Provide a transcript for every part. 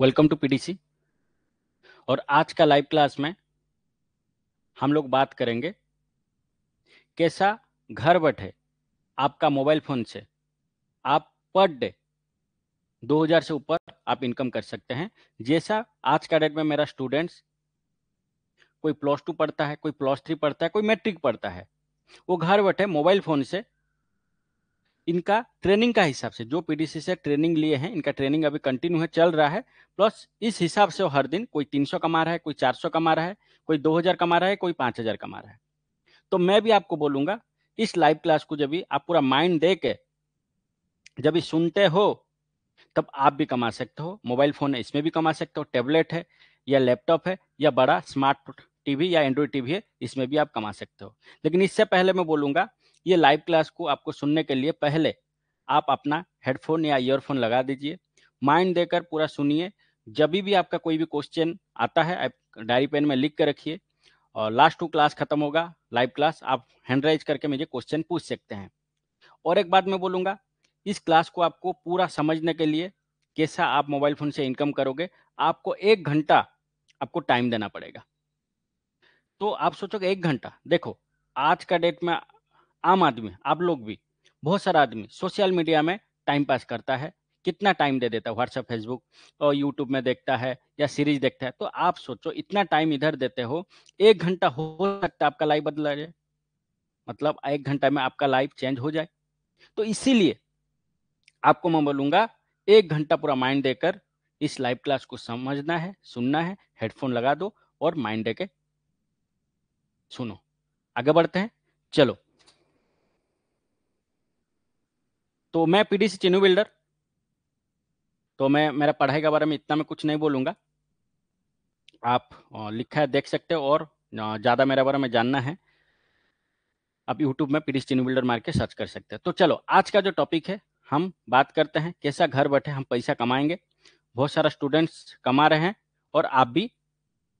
welcome to PDC और आज का लाइव क्लास में हम लोग बात करेंगे कैसा घर बैठे आपका मोबाइल फोन से आप पर डे 2000 से ऊपर आप इनकम कर सकते हैं जैसा आज का डेट में मेरा स्टूडेंट्स कोई प्लस टू पढ़ता है कोई प्लस थ्री पढ़ता है कोई मैट्रिक पढ़ता है वो घर बैठे मोबाइल फोन से इनका ट्रेनिंग का हिसाब से जो पीडीसी से ट्रेनिंग लिए हैं इनका ट्रेनिंग अभी कंटिन्यू है चल रहा है प्लस इस हिसाब से वो हर दिन कोई 300 कमा रहा है कोई 400 कमा रहा है कोई 2000 कमा रहा है कोई 5000 कमा रहा है तो मैं भी आपको बोलूंगा इस लाइव क्लास को जब भी आप पूरा माइंड दे के जब भी सुनते हो तब आप भी कमा सकते हो मोबाइल फोन है इसमें भी कमा सकते हो टेबलेट है या लैपटॉप है या बड़ा स्मार्ट टीवी या एंड्रॉइड टीवी है इसमें भी आप कमा सकते हो लेकिन इससे पहले मैं बोलूंगा ये लाइव क्लास को आपको सुनने के लिए पहले आप अपना हेडफोन या ईयरफोन लगा दीजिए माइंड देकर पूरा सुनिए जब भी आपका कोई भी क्वेश्चन आता है आप डायरी पेन में लिख कर रखिए और लास्ट टू क्लास खत्म होगा लाइव क्लास आप हैंड राइज करके मुझे क्वेश्चन पूछ सकते हैं और एक बात मैं बोलूँगा इस क्लास को आपको पूरा समझने के लिए कैसा आप मोबाइल फ़ोन से इनकम करोगे आपको एक घंटा आपको टाइम देना पड़ेगा तो आप सोचोगे एक घंटा देखो आज का डेट में आम आदमी आप लोग भी बहुत सारा आदमी सोशल मीडिया में टाइम पास करता है कितना टाइम दे देता है व्हाट्सएप फेसबुक और यूट्यूब में देखता है या सीरीज देखता है तो आप सोचो इतना टाइम इधर देते हो एक घंटा हो सकता है आपका लाइफ बदला जाए मतलब एक घंटा में आपका लाइफ चेंज हो जाए तो इसीलिए आपको मैं बोलूंगा एक घंटा पूरा माइंड देकर इस लाइव क्लास को समझना है सुनना है हेडफोन लगा दो और माइंड दे के सुनो आगे बढ़ते हैं चलो तो मैं पीडीसी चिनू बिल्डर तो मैं मेरा पढ़ाई के बारे में इतना मैं कुछ नहीं बोलूँगा आप लिखा है देख सकते हो और ज़्यादा मेरे बारे में जानना है आप यूट्यूब में पीडीसी चिनू बिल्डर मार के सर्च कर सकते हैं तो चलो आज का जो टॉपिक है हम बात करते हैं कैसा घर बैठे हम पैसा कमाएंगे बहुत सारा स्टूडेंट्स कमा रहे हैं और आप भी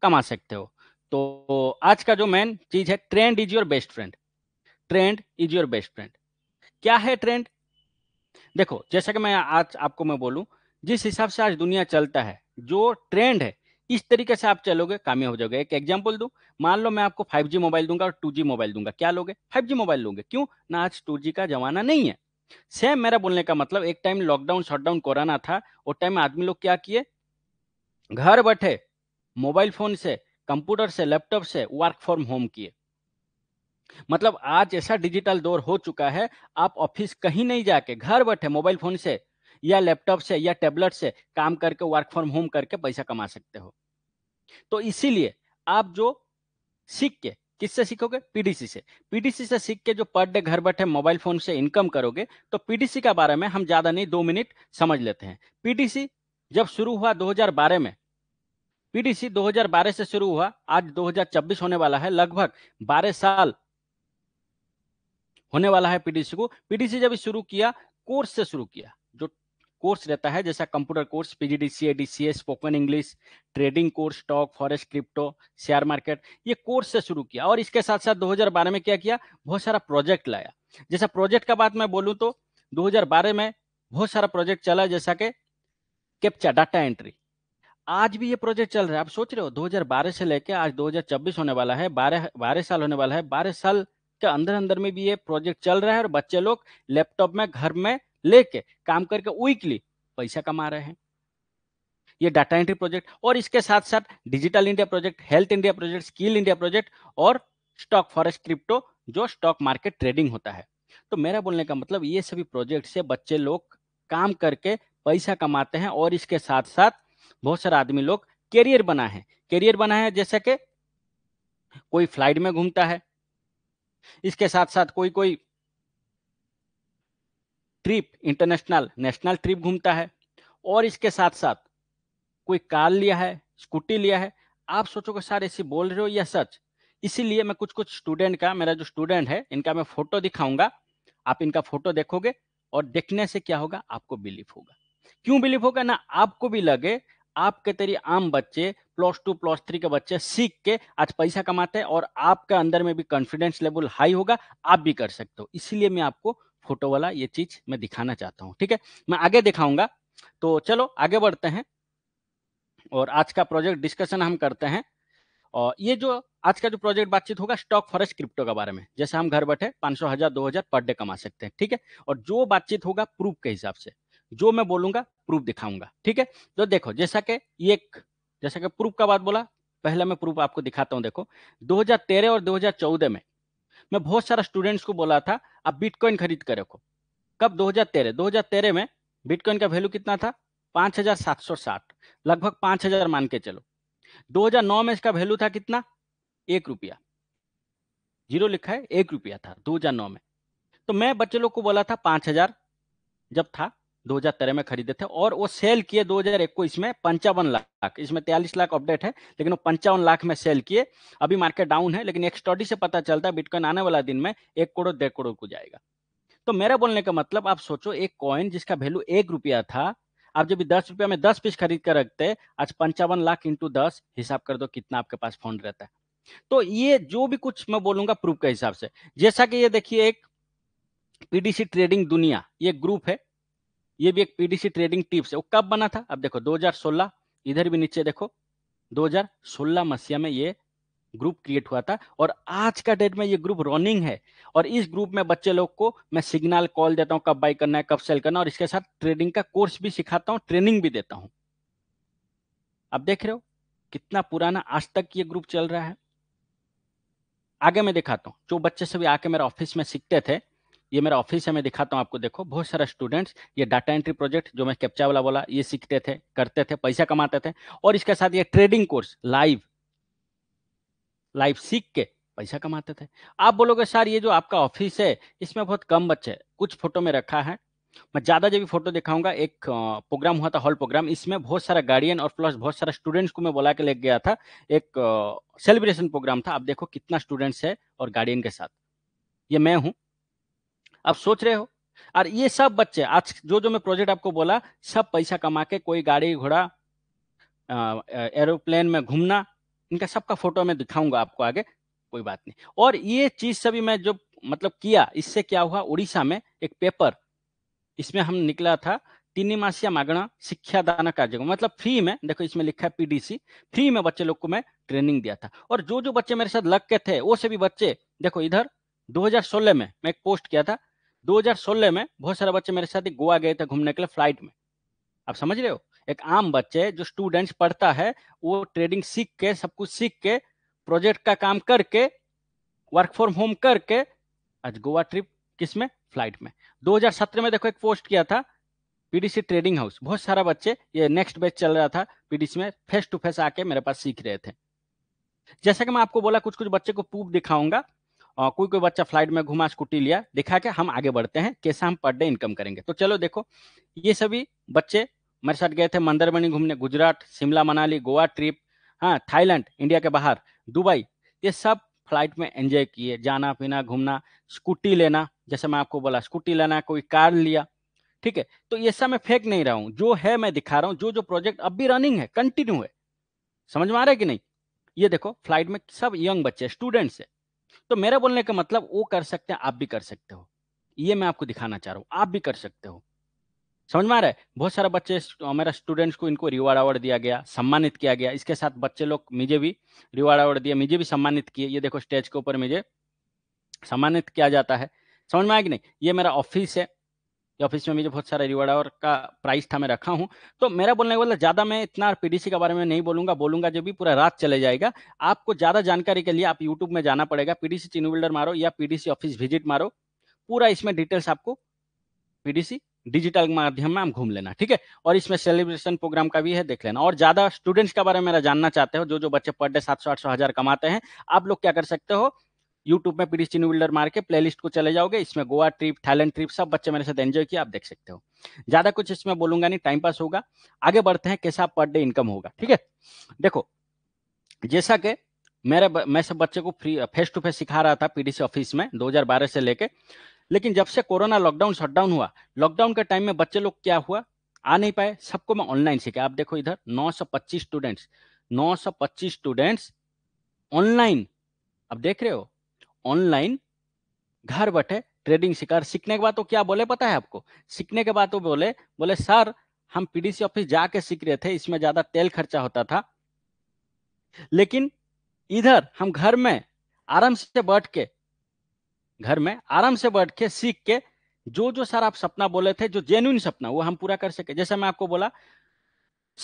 कमा सकते हो तो आज का जो मेन चीज है trend is your best friend trend is your best friend क्या है ट्रेंड देखो जैसा कि मैं आज आपको मैं बोलूं जिस हिसाब से आज दुनिया चलता है जो ट्रेंड है इस तरीके से आप चलोगे कामयाब हो जाओगे एक एग्जाम्पल दू मान लो मैं आपको फाइव मोबाइल दूंगा और टू मोबाइल दूंगा क्या लोगे फाइव मोबाइल लोगे क्यों ना आज टू का जमाना नहीं है सेम मेरा बोलने का मतलब एक टाइम लॉकडाउन शटडाउन कोरोना था उस टाइम आदमी लोग क्या किए घर बैठे मोबाइल फोन से कंप्यूटर से लैपटॉप से वर्क फ्रॉम होम किए मतलब आज ऐसा डिजिटल दौर हो चुका है आप ऑफिस कहीं नहीं जाके घर बैठे मोबाइल फोन से या लैपटॉप से या टेबलेट से काम करके वर्क फ्रॉम होम करके पैसा कमा सकते हो तो इसीलिए आप जो सीख के किससे सीखोगे पीडीसी से पीडीसी से सीख के जो पर डे घर बैठे मोबाइल फोन से इनकम करोगे तो पीडीसी के बारे में हम ज्यादा नहीं दो मिनट समझ लेते हैं पीडीसी जब शुरू हुआ 2012 में पीडीसी 2012 से शुरू हुआ आज 2026 होने वाला है लगभग 12 साल होने वाला है पीडीसी को पीडीसी जब शुरू किया कोर्स से शुरू किया जो कोर्स रहता है जैसा computer course PGDC ADCA spoken English trading course stock forex crypto share market ये कोर्स से शुरू किया और इसके साथ साथ 2012 में क्या किया बहुत सारा प्रोजेक्ट लाया जैसा प्रोजेक्ट का बात मैं बोलूँ तो 2012 में बहुत सारा प्रोजेक्ट चला जैसा कि कैप्चा डाटा एंट्री आज भी ये प्रोजेक्ट चल रहा है आप सोच रहे हो 2012 से लेकर आज 2024 होने वाला है बारह बारह साल होने वाला है बारह साल के अंदर अंदर में भी ये प्रोजेक्ट चल रहा है और बच्चे लोग लैपटॉप में घर में लेके काम करके वीकली पैसा कमा रहे हैं ये डाटा एंट्री प्रोजेक्ट और इसके साथ साथ Digital India project health India project skill India project और स्टॉक फॉरेस्ट क्रिप्टो जो स्टॉक मार्केट ट्रेडिंग होता है तो मेरा बोलने का मतलब ये सभी प्रोजेक्ट से बच्चे लोग काम करके पैसा कमाते हैं और इसके साथ साथ बहुत सारे आदमी लोग कैरियर बना है कैरियर बना है जैसे कि कोई फ्लाइट में घूमता है इसके साथ साथ कोई कोई ट्रिप इंटरनेशनल नेशनल ट्रिप घूमता है और इसके साथ साथ कोई कार लिया है स्कूटी लिया है आप सोचोगे सर ऐसी बोल रहे हो या सच इसीलिए मैं कुछ कुछ स्टूडेंट का मेरा जो स्टूडेंट है इनका मैं फोटो दिखाऊंगा आप इनका फोटो देखोगे और देखने से क्या होगा आपको बिलीफ होगा क्यों बिलीफ होगा ना आपको भी लगे आपके तरी आम बच्चे प्लस टू प्लस थ्री के बच्चे सीख के आज पैसा कमाते हैं और आपके अंदर में भी कॉन्फिडेंस लेवल हाई होगा आप भी कर सकते हो इसीलिए मैं आपको फोटो वाला ये चीज मैं दिखाना चाहता हूँ ठीक है मैं आगे दिखाऊंगा तो चलो आगे बढ़ते हैं और आज का प्रोजेक्ट डिस्कशन हम करते हैं और ये जो आज का जो प्रोजेक्ट बातचीत होगा स्टॉक फॉरेस्ट क्रिप्टो के बारे में जैसे हम घर बैठे पांच सौ हजार दो हजार पर डे कमा सकते हैं ठीक है और जो बातचीत होगा प्रूफ के हिसाब से जो मैं बोलूंगा प्रूफ दिखाऊंगा ठीक है तो देखो जैसा कि ये जैसा कि प्रूफ का बात बोला पहले मैं प्रूफ आपको दिखाता हूं देखो 2013 और 2014 में मैं बहुत सारा स्टूडेंट्स को बोला था आप बिटकॉइन खरीद कर रखो कब 2013 2013 में बिटकॉइन का वैल्यू कितना था 5760 लगभग 5000 मान के चलो 2009 में इसका वैल्यू था कितना एक रुपया जीरो लिखा है एक रुपया था 2009 में तो मैं बच्चे लोग को बोला था पांच जब था 2013 में खरीदे थे और वो सेल किए 2021 में पंचावन लाख इसमें तैयलीस लाख अपडेट है लेकिन वो पंचावन लाख में सेल किए अभी मार्केट डाउन है लेकिन एक स्टडी से पता चलता है बिटकॉइन आने वाला दिन में एक करोड़ डेढ़ करोड़ को जाएगा तो मेरा बोलने का मतलब आप सोचो एक कॉइन जिसका वैल्यू एक रुपया था आप जब दस रुपया में दस पीस खरीद कर रखते आज पंचावन लाख इंटू दस हिसाब कर दो कितना आपके पास फंड रहता है तो ये जो भी कुछ मैं बोलूंगा प्रूफ के हिसाब से जैसा कि ये देखिए एक पीडीसी ट्रेडिंग दुनिया ये ग्रुप है ये भी एक पीडीसी ट्रेडिंग टिप्स है वो कब बना था अब देखो 2016 इधर भी नीचे देखो 2016 मसीहा में ये ग्रुप क्रिएट हुआ था और आज का डेट में ये ग्रुप रनिंग है और इस ग्रुप में बच्चे लोग को मैं सिग्नल कॉल देता हूँ कब बाई करना है कब सेल करना है और इसके साथ ट्रेडिंग का कोर्स भी सिखाता हूँ ट्रेनिंग भी देता हूँ अब देख रहे हो कितना पुराना आज तक ये ग्रुप चल रहा है आगे मैं दिखाता हूँ जो बच्चे सभी आके मेरे ऑफिस में सीखते थे ये मेरा ऑफिस है मैं दिखाता हूँ आपको देखो बहुत सारा स्टूडेंट्स ये डाटा एंट्री प्रोजेक्ट जो मैं कैप्चा वाला बोला ये सीखते थे करते थे पैसा कमाते थे और इसके साथ ये ट्रेडिंग कोर्स लाइव लाइव सीख के पैसा कमाते थे आप बोलोगे सर ये जो आपका ऑफिस है इसमें बहुत कम बच्चे कुछ फोटो में रखा है मैं ज्यादा जब भी फोटो दिखाऊंगा एक प्रोग्राम हुआ था हॉल प्रोग्राम इसमें बहुत सारा गार्डियन और प्लस बहुत सारा स्टूडेंट्स को मैं बुला के ले गया था एक सेलिब्रेशन प्रोग्राम था आप देखो कितना स्टूडेंट्स है और गार्डियन के साथ ये मैं हूँ आप सोच रहे हो और ये सब बच्चे आज जो जो मैं प्रोजेक्ट आपको बोला सब पैसा कमा के कोई गाड़ी घोड़ा एरोप्लेन में घूमना इनका सबका फोटो मैं दिखाऊंगा आपको आगे कोई बात नहीं और ये चीज सभी मैं जो मतलब किया इससे क्या हुआ उड़ीसा में एक पेपर इसमें हम निकला था मासिया तिनिमासिया शिक्षा दान कार्यक्रम मतलब फ्री में देखो इसमें लिखा है पीडीसी फ्री में बच्चे लोग को मैं ट्रेनिंग दिया था और जो जो बच्चे मेरे साथ लग के थे वो सभी बच्चे देखो इधर 2016 में मैं एक पोस्ट किया था 2016 में बहुत सारे बच्चे मेरे साथ गोवा गए थे घूमने के लिए फ्लाइट में आप समझ रहे हो एक आम बच्चे जो स्टूडेंट्स पढ़ता है वो ट्रेडिंग सीख के सब कुछ सीख के प्रोजेक्ट का काम करके वर्क फ्रॉम होम करके आज गोवा ट्रिप किस में फ्लाइट में 2017 में देखो एक पोस्ट किया था पीडीसी ट्रेडिंग हाउस बहुत सारा बच्चे ये नेक्स्ट बैच चल रहा था पीडीसी में फेस टू फेस आके मेरे पास सीख रहे थे जैसा कि मैं आपको बोला कुछ कुछ बच्चे को प्रूफ दिखाऊंगा कोई कोई बच्चा फ्लाइट में घुमा स्कूटी लिया दिखा के हम आगे बढ़ते हैं कैसे हम पर डे इनकम करेंगे तो चलो देखो ये सभी बच्चे मेरे साथ गए थे मंदरबनी घूमने गुजरात शिमला मनाली गोवा ट्रिप हाँ थाईलैंड इंडिया के बाहर दुबई ये सब फ्लाइट में एंजॉय किए जाना पीना घूमना स्कूटी लेना जैसे मैं आपको बोला स्कूटी लेना कोई कार लिया ठीक है तो ये सब मैं फेंक नहीं रहा हूँ जो है मैं दिखा रहा हूँ जो जो प्रोजेक्ट अब भी रनिंग है कंटिन्यू है समझ में आ रहा है कि नहीं ये देखो फ्लाइट में सब यंग बच्चे स्टूडेंट्स है तो मेरा बोलने का मतलब वो कर सकते हैं आप भी कर सकते हो ये मैं आपको दिखाना चाह रहा हूँ आप भी कर सकते हो समझ में आ रहा है बहुत सारे बच्चे मेरा स्टूडेंट्स को इनको रिवार्ड अवार्ड दिया गया सम्मानित किया गया इसके साथ बच्चे लोग मुझे भी रिवार्ड अवार्ड दिया मुझे भी सम्मानित किए ये देखो स्टेज के ऊपर मुझे सम्मानित किया जाता है समझ में आया कि नहीं ये मेरा ऑफिस है ये ऑफिस में मुझे बहुत सारे रिवॉर्ड और का प्राइस था मैं रखा हूँ तो मेरा बोलने का मतलब ज़्यादा मैं इतना पीडीसी के बारे में नहीं बोलूंगा बोलूंगा जो भी पूरा रात चले जाएगा आपको ज़्यादा जानकारी के लिए आप यूट्यूब में जाना पड़ेगा पीडीसी चिनू बिल्डर मारो या पीडीसी ऑफिस विजिट मारो पूरा इसमें डिटेल्स आपको पीडीसी डिजिटल माध्यम में हम घूम लेना ठीक है और इसमें सेलिब्रेशन प्रोग्राम का भी है देख लेना और ज्यादा स्टूडेंट्स के बारे में मेरा जानना चाहते हो जो जो बच्चे पर डे सात सौ आठ सौ हजार कमाते हैं आप लोग क्या कर सकते हो यूट्यूब में पीडी चिन्ह बिल्डर मार के प्लेलिस्ट को चले जाओगे इसमें गोवा ट्रिप थाईलैंड ट्रिप सब बच्चे मेरे साथ एंजॉय किया आप देख सकते हो ज्यादा कुछ इसमें बोलूंगा नहीं टाइम पास होगा आगे बढ़ते हैं कैसा पर डे इनकम होगा ठीक है देखो जैसा कि मेरे मैं सब बच्चे को फ्री फेस टू फेस सिखा रहा था पीडीसी ऑफिस में 2012 से लेके लेकिन जब से कोरोना लॉकडाउन शटडाउन हुआ लॉकडाउन के टाइम में बच्चे लोग क्या हुआ आ नहीं पाए सबको मैं ऑनलाइन सीखा आप देखो इधर 925 स्टूडेंट्स 925 स्टूडेंट्स ऑनलाइन अब देख रहे हो ऑनलाइन घर बैठे ट्रेडिंग सीखा सीखने के बाद तो क्या बोले पता है आपको सीखने के बाद तो बोले बोले सर हम पीडीसी ऑफिस जाके सीख रहे थे इसमें ज्यादा तेल खर्चा होता था लेकिन इधर हम घर में आराम से बैठ के घर में आराम से बैठ के सीख के जो जो सर आप सपना बोले थे जो जेन्यून सपना वो हम पूरा कर सके जैसे मैं आपको बोला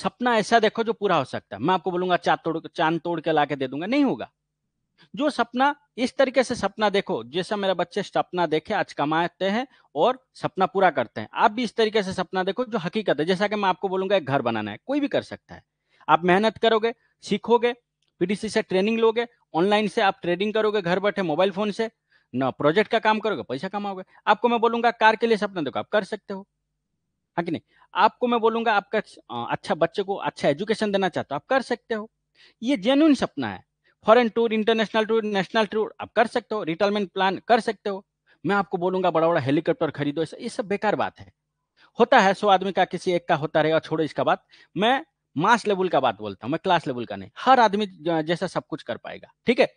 सपना ऐसा देखो जो पूरा हो सकता है मैं आपको बोलूंगा चांद तोड़ चांद तोड़ के ला के दे दूंगा नहीं होगा जो सपना इस तरीके से सपना देखो जैसा मेरा बच्चे सपना देखे आज कमाते हैं और सपना पूरा करते हैं आप भी इस तरीके से सपना देखो जो हकीकत है जैसा कि मैं आपको बोलूंगा एक घर बनाना है कोई भी कर सकता है आप मेहनत करोगे सीखोगे पीटीसी से ट्रेनिंग लोगे ऑनलाइन से आप ट्रेडिंग करोगे घर बैठे मोबाइल फोन से ना प्रोजेक्ट का काम करोगे पैसा कमाओगे आपको मैं बोलूंगा कार के लिए सपना देखो आप कर सकते हो हाँ कि नहीं आपको मैं बोलूंगा आपका अच्छा बच्चे को अच्छा एजुकेशन देना चाहते हो आप कर सकते हो ये जेन्यून सपना है foreign tour international tour national tour आप कर सकते हो रिटायरमेंट प्लान कर सकते हो मैं आपको बोलूंगा बड़ा बड़ा हेलीकॉप्टर खरीदो ये सब बेकार बात है होता है सौ आदमी का किसी एक का होता रहेगा छोड़ो इसका बात मैं मास लेवल का बात बोलता हूँ मैं क्लास लेवल का नहीं हर आदमी जैसा सब कुछ कर पाएगा ठीक है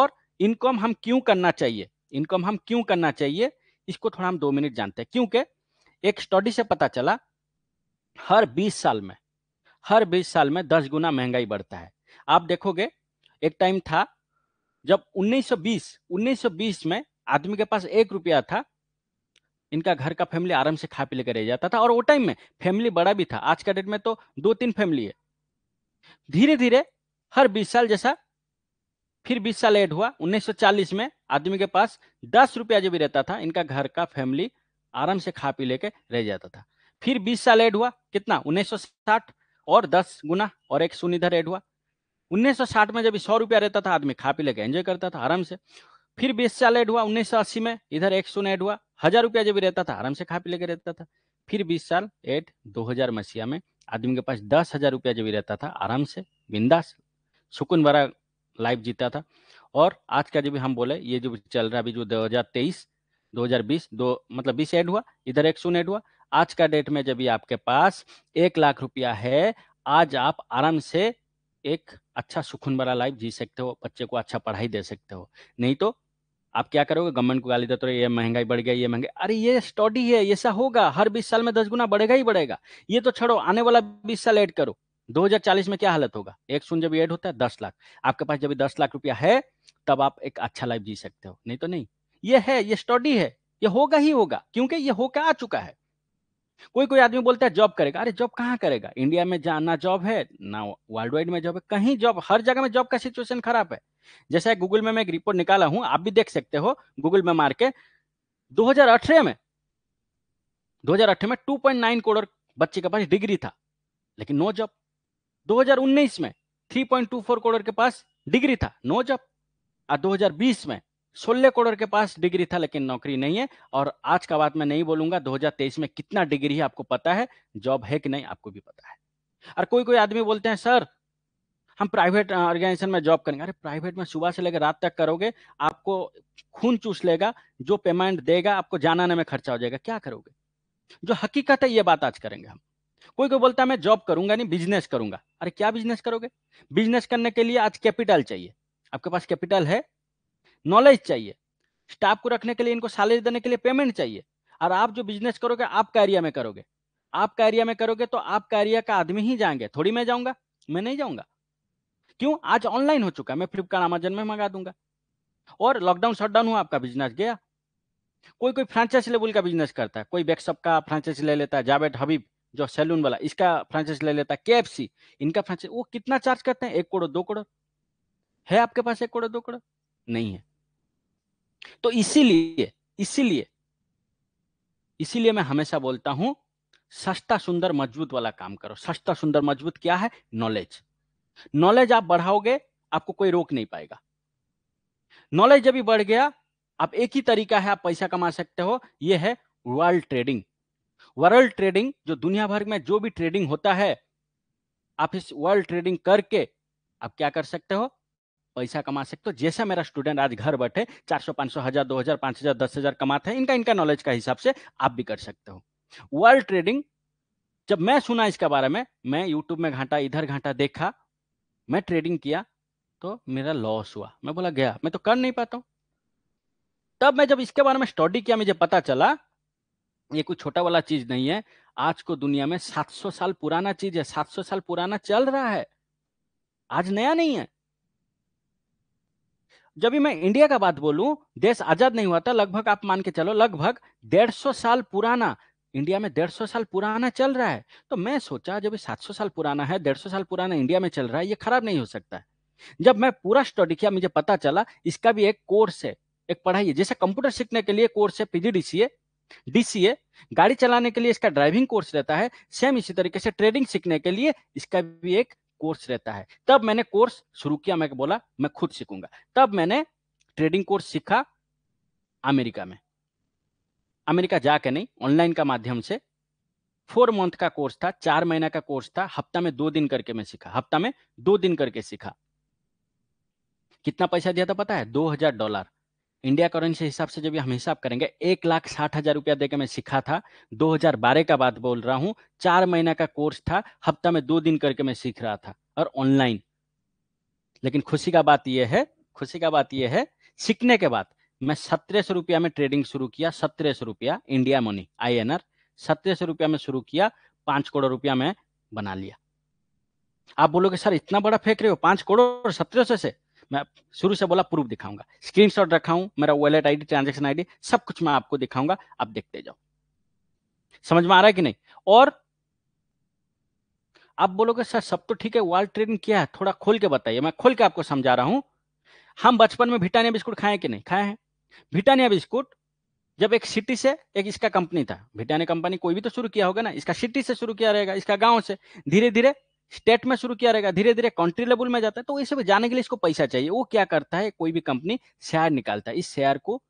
और इनकम हम क्यों करना चाहिए इनकम हम क्यों करना चाहिए इसको थोड़ा हम दो मिनट जानते हैं क्योंकि एक स्टडी से पता चला हर 20 साल में हर 20 साल में 10 गुना महंगाई बढ़ता है आप देखोगे एक टाइम था जब 1920 1920 में आदमी के पास एक रुपया था इनका घर का फैमिली आराम से खा पी लेकर रह जाता था और वो टाइम में फैमिली बड़ा भी था आज का डेट में तो दो तीन फैमिली है धीरे धीरे हर 20 साल जैसा फिर 20 साल एड हुआ 1940 में आदमी के पास दस रुपया जो भी रहता था इनका घर का फैमिली आराम से खा पी लेके रह जाता था फिर 20 साल एड हुआ कितना 1960 और 10 गुना और एक सुनिधर एड हुआ 1960 में जब सौ रुपया रहता था आदमी खा पी लेकर एंजॉय करता था आराम से फिर बीस साल ऐड हुआ 1980 में इधर एक सौ ऐड हुआ हजार रुपया जब रहता था आराम से खा पी लेकर रहता था फिर बीस साल एट दो हजार मसीहा में आदमी के पास दस हजार रुपया जब रहता था आराम से बिंदास सुकून भरा लाइफ जीता था और आज का जब हम बोले ये जो चल रहा है अभी जो दो हजार तेईस दो हजार बीस दो मतलब बीस ऐड हुआ इधर एक सौ ऐड हुआ आज का डेट में जब आपके पास एक लाख रुपया है आज आप आराम से एक अच्छा सुकून भरा लाइफ जी सकते हो बच्चे को अच्छा पढ़ाई दे सकते हो नहीं तो आप क्या करोगे गवर्नमेंट को गाली देते रहो ये महंगाई बढ़ गया ये महंगाई अरे ये स्टडी है ऐसा होगा हर बीस साल में दस गुना बढ़ेगा ही बढ़ेगा ये तो छोड़ो आने वाला बीस साल ऐड करो 2040 में क्या हालत होगा एक शून्य जब ऐड होता है दस लाख आपके पास जब दस लाख रुपया है तब आप एक अच्छा लाइफ जी सकते हो नहीं तो नहीं ये है ये स्टडी है ये होगा ही होगा क्योंकि ये होकर आ चुका है कोई कोई आदमी बोलता है जॉब करेगा अरे जॉब कहाँ करेगा इंडिया में जहाँ ना जॉब है ना वर्ल्ड वाइड में जॉब है कहीं जॉब हर जगह में जॉब का सिचुएशन खराब है जैसे गूगल में मैं एक रिपोर्ट निकाला हूं आप भी देख सकते हो गूगल में मार के 2018 में 2018 में 2.9 करोड़ बच्चे के पास डिग्री था लेकिन नो जॉब 2019 में 3.24 करोड़ के पास डिग्री था नो जॉब और 2020 में सोलह करोड़ के पास डिग्री था लेकिन नौकरी नहीं है और आज का बात मैं नहीं बोलूंगा 2023 में कितना डिग्री है आपको पता है जॉब है कि नहीं आपको भी पता है और कोई कोई आदमी बोलते हैं सर हम प्राइवेट ऑर्गेनाइजेशन में जॉब करेंगे अरे प्राइवेट में सुबह से लेकर रात तक करोगे आपको खून चूस लेगा जो पेमेंट देगा आपको जाना आने में खर्चा हो जाएगा क्या करोगे जो हकीकत है ये बात आज करेंगे हम कोई कोई बोलता है मैं जॉब करूंगा नहीं बिजनेस करूंगा अरे क्या बिजनेस करोगे बिजनेस करने के लिए आज कैपिटल चाहिए आपके पास कैपिटल है नॉलेज चाहिए स्टाफ को रखने के लिए इनको सैलरी देने के लिए पेमेंट चाहिए और आप जो बिजनेस करोगे आपका एरिया में करोगे आपका एरिया में करोगे तो आपका एरिया का आदमी ही जाएंगे थोड़ी मैं जाऊंगा मैं नहीं जाऊंगा क्यों आज ऑनलाइन हो चुका है मैं फ्लिपकार्ट अमेजन में मंगा दूंगा और लॉकडाउन शटडाउन हुआ आपका बिजनेस गया कोई कोई फ्रांचाइज लेवल का बिजनेस करता है कोई बैकसअप का फ्रांचाइज ले लेता है जावेद हबीब जो सैलून वाला इसका फ्रांचाइज ले लेता है के इनका फ्रांचाइज वो कितना चार्ज करते हैं एक करोड़ दो करोड़ है आपके पास एक करोड़ दो करोड़ नहीं है तो इसीलिए इसीलिए इसीलिए मैं हमेशा बोलता हूं सस्ता सुंदर मजबूत वाला काम करो सस्ता सुंदर मजबूत क्या है नॉलेज नॉलेज आप बढ़ाओगे आपको कोई रोक नहीं पाएगा नॉलेज जब भी बढ़ गया आप एक ही तरीका है आप पैसा कमा सकते हो ये है वर्ल्ड ट्रेडिंग वर्ल्ड ट्रेडिंग जो दुनिया भर में जो भी ट्रेडिंग होता है आप इस वर्ल्ड ट्रेडिंग करके आप क्या कर सकते हो पैसा कमा सकते हो जैसा मेरा स्टूडेंट आज घर बैठे चार सौ पांच सौ हजार दो हजार पांच हजार दस हजार कमाते हैं इनका इनका नॉलेज का हिसाब से आप भी कर सकते हो वर्ल्ड ट्रेडिंग जब मैं सुना इसके बारे में मैं यूट्यूब में घाटा इधर घाटा देखा मैं ट्रेडिंग किया तो मेरा लॉस हुआ मैं बोला गया मैं तो कर नहीं पाता तब मैं जब इसके बारे में स्टडी किया मुझे पता चला ये कोई छोटा वाला चीज नहीं है आज को दुनिया में 700 साल पुराना चीज है 700 साल पुराना चल रहा है आज नया नहीं है जब भी मैं इंडिया का बात बोलूं देश आजाद नहीं हुआ था लगभग आप मान के चलो लगभग डेढ़ सौ साल पुराना इंडिया में डेढ़ सौ साल पुराना चल रहा है तो मैं सोचा जब सात सौ साल पुराना है डेढ़ सौ साल पुराना इंडिया में चल रहा है ये खराब नहीं हो सकता है जब मैं पूरा स्टडी किया मुझे पता चला इसका भी एक कोर्स है एक पढ़ाई है जैसे कंप्यूटर सीखने के लिए कोर्स है पीजी पीजीडीसीए डीसी गाड़ी चलाने के लिए इसका ड्राइविंग कोर्स रहता है सेम इसी तरीके से ट्रेडिंग सीखने के लिए इसका भी एक कोर्स रहता है तब मैंने कोर्स शुरू किया मैं बोला मैं खुद सीखूंगा तब मैंने ट्रेडिंग कोर्स सीखा अमेरिका में अमेरिका जाके नहीं ऑनलाइन का माध्यम से फोर मंथ का कोर्स था चार महीना का कोर्स था हफ्ता में दो दिन करके मैं सीखा हफ्ता में दो दिन करके सीखा कितना पैसा दिया था पता है दो हजार डॉलर इंडिया करेंसी हिसाब से जब हम हिसाब करेंगे एक लाख साठ हजार रुपया देकर मैं सीखा था 2012 का बात बोल रहा हूँ चार महीना का कोर्स था हफ्ता में दो दिन करके मैं सीख रहा था और ऑनलाइन लेकिन खुशी का बात यह है खुशी का बात यह है सीखने के बाद मैं सत्रह सौ रुपया में ट्रेडिंग शुरू किया सत्रह सौ रुपया इंडिया मनी आई एन आर सत्रह सौ रुपया में शुरू किया पांच करोड़ रुपया में बना लिया आप बोलोगे सर इतना बड़ा फेंक रहे हो पांच करोड़ सत्रह सौ से मैं शुरू से बोला प्रूफ दिखाऊंगा स्क्रीन शॉट रखा हूं मेरा वॉलेट आईडी ट्रांजेक्शन आईडी सब कुछ मैं आपको दिखाऊंगा आप देखते जाओ समझ में आ रहा है कि नहीं और आप बोलोगे सर सब तो ठीक है वॉल ट्रेडिंग क्या है थोड़ा खोल के बताइए मैं खोल के आपको समझा रहा हूं हम बचपन में भिटानिया बिस्कुट खाए कि नहीं खाए हैं भिटानिया बिस्कुट जब एक सिटी से एक इसका कंपनी था भिटानिया कंपनी कोई भी तो शुरू किया होगा ना इसका सिटी से शुरू किया रहेगा इसका गांव से धीरे धीरे स्टेट में शुरू किया रहेगा धीरे धीरे कंट्री लेवल में जाता है तो सब जाने के लिए इसको पैसा चाहिए वो क्या करता है कोई भी कंपनी शेयर निकालता है इस शेयर को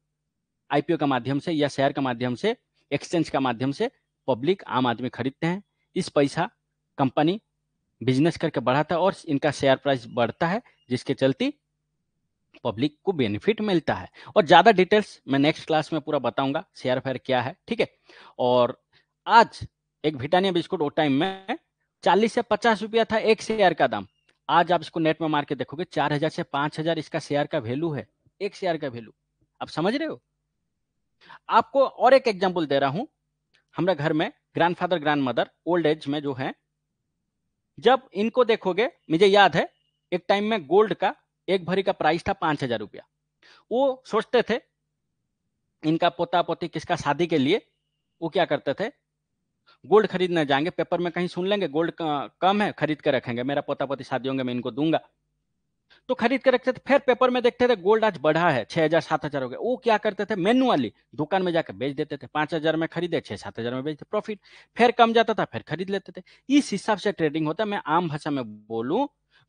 आईपीओ के माध्यम से या शेयर के माध्यम से एक्सचेंज के माध्यम से पब्लिक आम आदमी खरीदते हैं इस पैसा कंपनी बिजनेस करके बढ़ाता है और इनका शेयर प्राइस बढ़ता है जिसके चलते पब्लिक को बेनिफिट मिलता है और ज़्यादा डिटेल्स मैं नेक्स्ट क्लास में पूरा बताऊंगा शेयर फेयर क्या है ठीक है और आज एक ब्रिटानिया बिस्कुट वो टाइम में चालीस से पचास रुपया था एक शेयर का दाम आज आप इसको नेट में मार के देखोगे चार हजार से पांच हजार इसका शेयर का वैल्यू है एक शेयर का वैल्यू आप समझ रहे हो आपको और एक एग्जाम्पल दे रहा हूं हमारे घर में ग्रैंडफादर मदर ओल्ड एज में जो है जब इनको देखोगे मुझे याद है एक टाइम में गोल्ड का एक भरी का प्राइस था पांच हजार रुपया वो सोचते थे इनका पोता पोती किसका शादी के लिए वो क्या करते थे गोल्ड खरीदने जाएंगे पेपर में कहीं सुन लेंगे गोल्ड कम है खरीद के रखेंगे मेरा पोता पोती शादी होंगे मैं इनको दूंगा तो खरीद के रखते थे फिर पेपर में देखते थे गोल्ड आज बढ़ा है छह हजार सात हजार हो गया वो क्या करते थे मैनुअली दुकान में जाकर बेच देते थे पांच हजार में खरीदे छह सात हजार में बेचते प्रॉफिट फिर कम जाता था फिर खरीद लेते थे इस हिसाब से ट्रेडिंग होता है मैं आम भाषा में बोलूं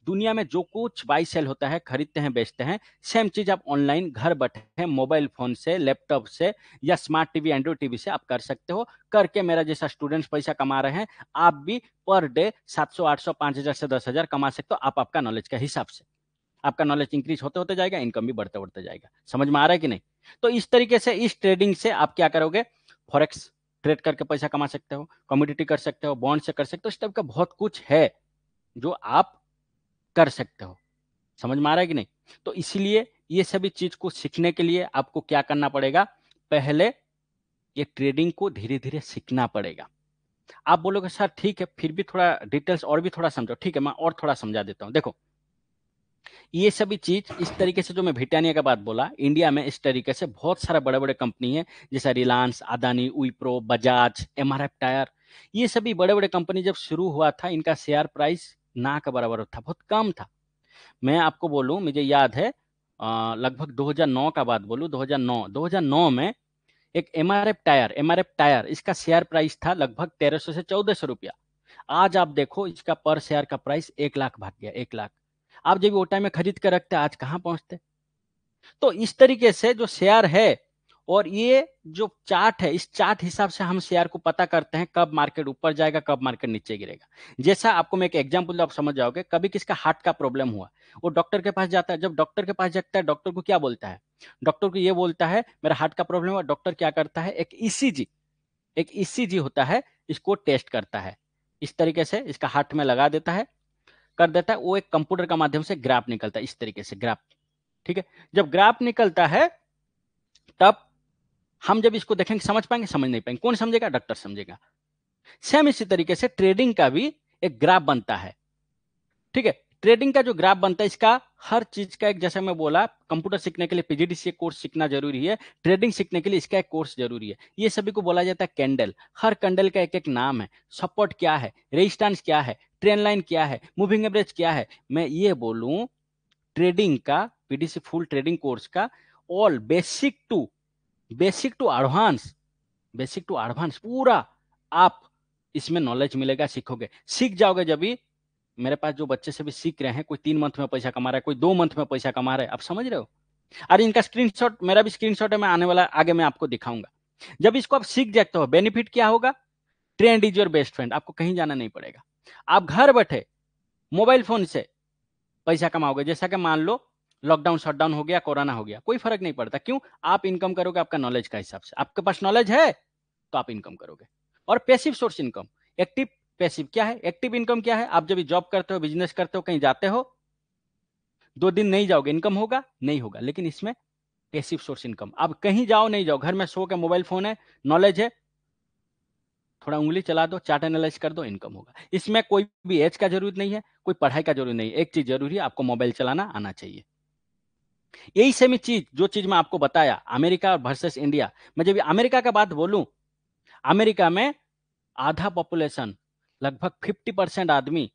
दुनिया में जो कुछ बाई सेल होता है खरीदते हैं बेचते हैं सेम चीज आप ऑनलाइन घर बैठे मोबाइल फोन से लैपटॉप से या स्मार्ट टीवी एंड्रॉइड टीवी से आप कर सकते हो करके मेरा जैसा स्टूडेंट्स पैसा कमा रहे हैं आप भी पर डे सौ पांच हजार से हजार कमा सकते हो आप आपका नॉलेज के हिसाब से आपका नॉलेज इंक्रीज होते होते जाएगा इनकम भी बढ़ते बढ़ते जाएगा समझ में आ रहा है कि नहीं तो इस तरीके से इस ट्रेडिंग से आप क्या करोगे फॉरेक्स ट्रेड करके पैसा कमा सकते हो कम्युनिटी कर सकते हो बॉन्ड से कर सकते हो इस टाइप का बहुत कुछ है जो आप कर सकते हो समझ में आ रहा है कि नहीं तो इसीलिए ये सभी चीज को सीखने के लिए आपको क्या करना पड़ेगा पहले ये ट्रेडिंग को धीरे धीरे सीखना पड़ेगा आप बोलोगे सर ठीक है फिर भी थोड़ा डिटेल्स और भी थोड़ा समझो ठीक है मैं और थोड़ा समझा देता हूँ देखो ये सभी चीज इस तरीके से जो मैं ब्रिटानिया का बात बोला इंडिया में इस तरीके से बहुत सारे बड़े बड़े कंपनी है जैसे रिलायंस अदानी उप्रो बजाज एम टायर ये सभी बड़े बड़े कंपनी जब शुरू हुआ था इनका शेयर प्राइस ना के बराबर था बहुत कम था मैं आपको बोलूँ मुझे याद है लगभग 2009 का बात बोलूँ 2009 2009 में एक एम टायर एम टायर इसका शेयर प्राइस था लगभग तेरह से चौदह रुपया आज आप देखो इसका पर शेयर का प्राइस एक लाख भाग गया एक लाख आप जब वो टाइम में खरीद कर रखते आज कहाँ पहुंचते तो इस तरीके से जो शेयर है और ये जो चार्ट है इस चार्ट हिसाब से हम शेयर को पता करते हैं कब मार्केट ऊपर जाएगा कब मार्केट नीचे गिरेगा जैसा आपको मैं एक एग्जाम्पल आप समझ जाओगे कभी किसका हार्ट का प्रॉब्लम हुआ वो डॉक्टर के पास जाता है जब डॉक्टर के पास जाता है डॉक्टर को क्या बोलता है डॉक्टर को ये बोलता है मेरा हार्ट का प्रॉब्लम हुआ डॉक्टर क्या करता है एक ईसीजी e एक ईसीजी e होता है इसको टेस्ट करता है इस तरीके से इसका हार्ट में लगा देता है कर देता है वो एक कंप्यूटर का माध्यम से ग्राफ निकलता है इस तरीके से ग्राफ ठीक है जब ग्राफ निकलता है तब हम जब इसको देखेंगे समझ पाएंगे समझ नहीं पाएंगे कौन समझेगा डॉक्टर समझेगा सेम इसी तरीके से ट्रेडिंग का भी एक ग्राफ बनता है ठीक है ट्रेडिंग का जो ग्राफ बनता है इसका हर चीज का एक जैसे मैं बोला कंप्यूटर सीखने के लिए पीजीडीसी कोर्स सीखना जरूरी है ट्रेडिंग सीखने के लिए इसका एक कोर्स जरूरी है ये सभी को बोला जाता है कैंडल हर कैंडल का एक एक नाम है सपोर्ट क्या है रेजिस्टेंस क्या है ट्रेन लाइन क्या है मूविंग एवरेज क्या है मैं ये बोलूं ट्रेडिंग का पीडीसी फुल ट्रेडिंग कोर्स का all basic to basic to advance basic to advance पूरा आप इसमें नॉलेज मिलेगा सीखोगे सीख जाओगे जब भी मेरे पास जो बच्चे से भी सीख रहे हैं कोई तीन मंथ में पैसा कमा रहा है कोई दो मंथ में पैसा कमा रहा है आप समझ रहे हो अरे इनका स्क्रीनशॉट मेरा भी स्क्रीनशॉट है मैं आने वाला आगे मैं आपको दिखाऊंगा जब इसको आप सीख जाते हो बेनिफिट क्या होगा trend is your best friend आपको कहीं जाना नहीं पड़ेगा आप घर बैठे मोबाइल फोन से पैसा कमाओगे जैसा कि मान लो लॉकडाउन शटडाउन हो गया कोरोना हो गया कोई फर्क नहीं पड़ता क्यों आप इनकम करोगे आपका नॉलेज का हिसाब से आपके पास नॉलेज है तो आप इनकम करोगे और passive source income active passive क्या है एक्टिव इनकम क्या है आप जब जॉब करते हो बिजनेस करते हो कहीं जाते हो दो दिन नहीं जाओगे इनकम होगा नहीं होगा लेकिन इसमें पैसिव सोर्स इनकम आप कहीं जाओ नहीं जाओ घर में सो के मोबाइल फोन है नॉलेज है थोड़ा उंगली चला दो चार्ट एनालाइज कर दो इनकम होगा इसमें कोई भी एज का जरूरत नहीं है कोई पढ़ाई का जरूरत नहीं है एक चीज जरूरी है आपको मोबाइल चलाना आना चाहिए यही सेम चीज जो चीज मैं आपको बताया अमेरिका वर्सेस इंडिया मैं जब अमेरिका का बात बोलूं अमेरिका में आधा पॉपुलेशन लगभग 50 परसेंट आदमी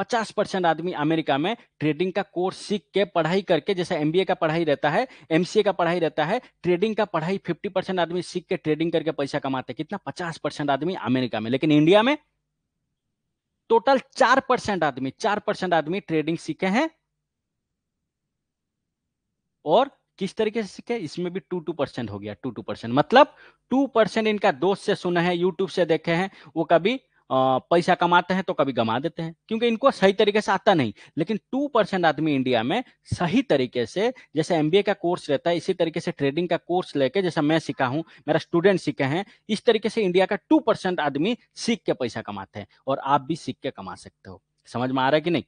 50 परसेंट आदमी अमेरिका में ट्रेडिंग का कोर्स सीख के पढ़ाई करके जैसा एमबीए का पढ़ाई रहता है एमसीए का पढ़ाई रहता है ट्रेडिंग का पढ़ाई 50 परसेंट आदमी सीख के ट्रेडिंग करके पैसा कमाते कितना 50 परसेंट आदमी अमेरिका में लेकिन इंडिया में टोटल चार परसेंट आदमी चार परसेंट आदमी ट्रेडिंग सीखे हैं और किस तरीके से सीखे इसमें भी टू टू परसेंट हो गया टू टू परसेंट मतलब टू परसेंट इनका दोस्त से सुने हैं यूट्यूब से देखे हैं वो कभी पैसा कमाते हैं तो कभी गमा देते हैं क्योंकि इनको सही तरीके से आता नहीं लेकिन टू परसेंट आदमी इंडिया में सही तरीके से जैसे एम का कोर्स रहता है इसी तरीके से ट्रेडिंग का कोर्स लेके जैसा मैं सीखा हूँ मेरा स्टूडेंट सीखे हैं इस तरीके से इंडिया का टू परसेंट आदमी सीख के पैसा कमाते हैं और आप भी सीख के कमा सकते हो समझ में आ रहा है कि नहीं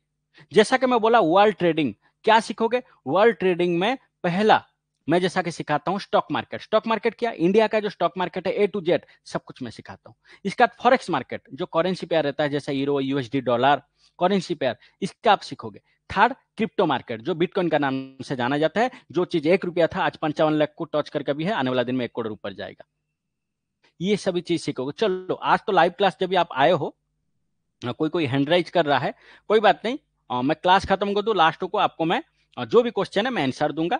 जैसा कि मैं बोला वर्ल्ड ट्रेडिंग क्या सीखोगे वर्ल्ड ट्रेडिंग में पहला मैं जैसा कि सिखाता हूँ स्टॉक मार्केट स्टॉक मार्केट क्या इंडिया का जो स्टॉक मार्केट है ए टू जेड सब कुछ मैं सिखाता हूँ बाद फॉरेक्स मार्केट जो करेंसी पेयर रहता है जैसे euro USD dollar currency pair इसका आप सीखोगे थर्ड क्रिप्टो मार्केट जो बिटकॉइन का नाम से जाना जाता है जो चीज एक रुपया था आज पंचावन लाख को टच करके भी है आने वाला दिन में एक करोड़ ऊपर जाएगा ये सभी चीज सीखोगे चलो आज तो लाइव क्लास जब आप आए हो कोई कोई हैंडराइज कर रहा है कोई बात नहीं मैं क्लास खत्म कर दू लास्ट को आपको मैं जो भी क्वेश्चन है मैं आंसर दूंगा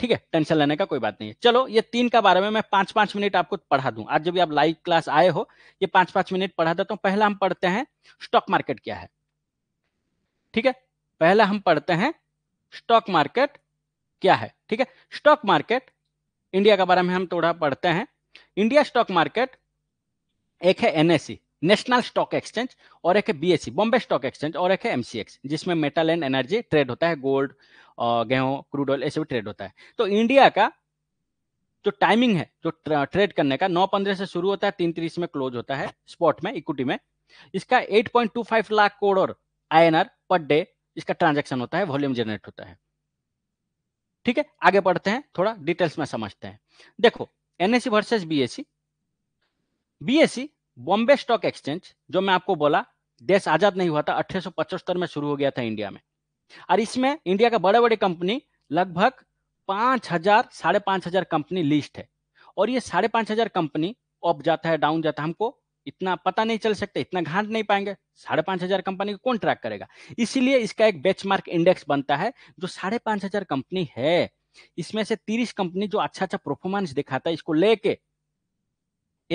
ठीक है टेंशन लेने का कोई बात नहीं है चलो ये तीन का बारे में मैं पांच पांच मिनट आपको पढ़ा दूं आज जब भी आप लाइव क्लास आए हो ये पांच पांच मिनट पढ़ा देता हूं पहला हम पढ़ते हैं स्टॉक मार्केट क्या है ठीक है पहला हम पढ़ते हैं स्टॉक मार्केट क्या है ठीक है स्टॉक मार्केट इंडिया के बारे में हम थोड़ा पढ़ते हैं इंडिया स्टॉक मार्केट एक है एनएससी नेशनल स्टॉक एक्सचेंज और एक है सी बॉम्बे स्टॉक एक्सचेंज और एक है एमसीएक्स जिसमें मेटल एंड एनर्जी ट्रेड होता है गोल्ड गेहूं क्रूड ऑयल ऐसे भी ट्रेड होता है तो इंडिया का जो टाइमिंग है जो ट्रेड करने का नौ पंद्रह से शुरू होता है तीन तीस में क्लोज होता है स्पॉट में इक्विटी में इसका eight point two five lakh crore I N R per day इसका ट्रांजेक्शन होता है वॉल्यूम जनरेट होता है ठीक है आगे बढ़ते हैं थोड़ा डिटेल्स में समझते हैं देखो NSC versus BSC BSC Bombay stock exchange जो मैं आपको बोला देश आजाद नहीं हुआ था अठारह में शुरू हो गया था इंडिया में और इसमें इंडिया का बड़े बड़े कंपनी लगभग पांच हजार साढ़े पांच हजार कंपनी लिस्ट है और ये साढ़े पांच हजार कंपनी अप जाता है डाउन जाता है हमको इतना पता नहीं चल सकता इतना घाट नहीं पाएंगे साढ़े पांच हजार कंपनी को कौन ट्रैक करेगा इसीलिए इसका एक बेंचमार्क इंडेक्स बनता है जो साढ़े पांच हजार कंपनी है इसमें से तीस कंपनी जो अच्छा अच्छा परफॉर्मेंस दिखाता है इसको लेके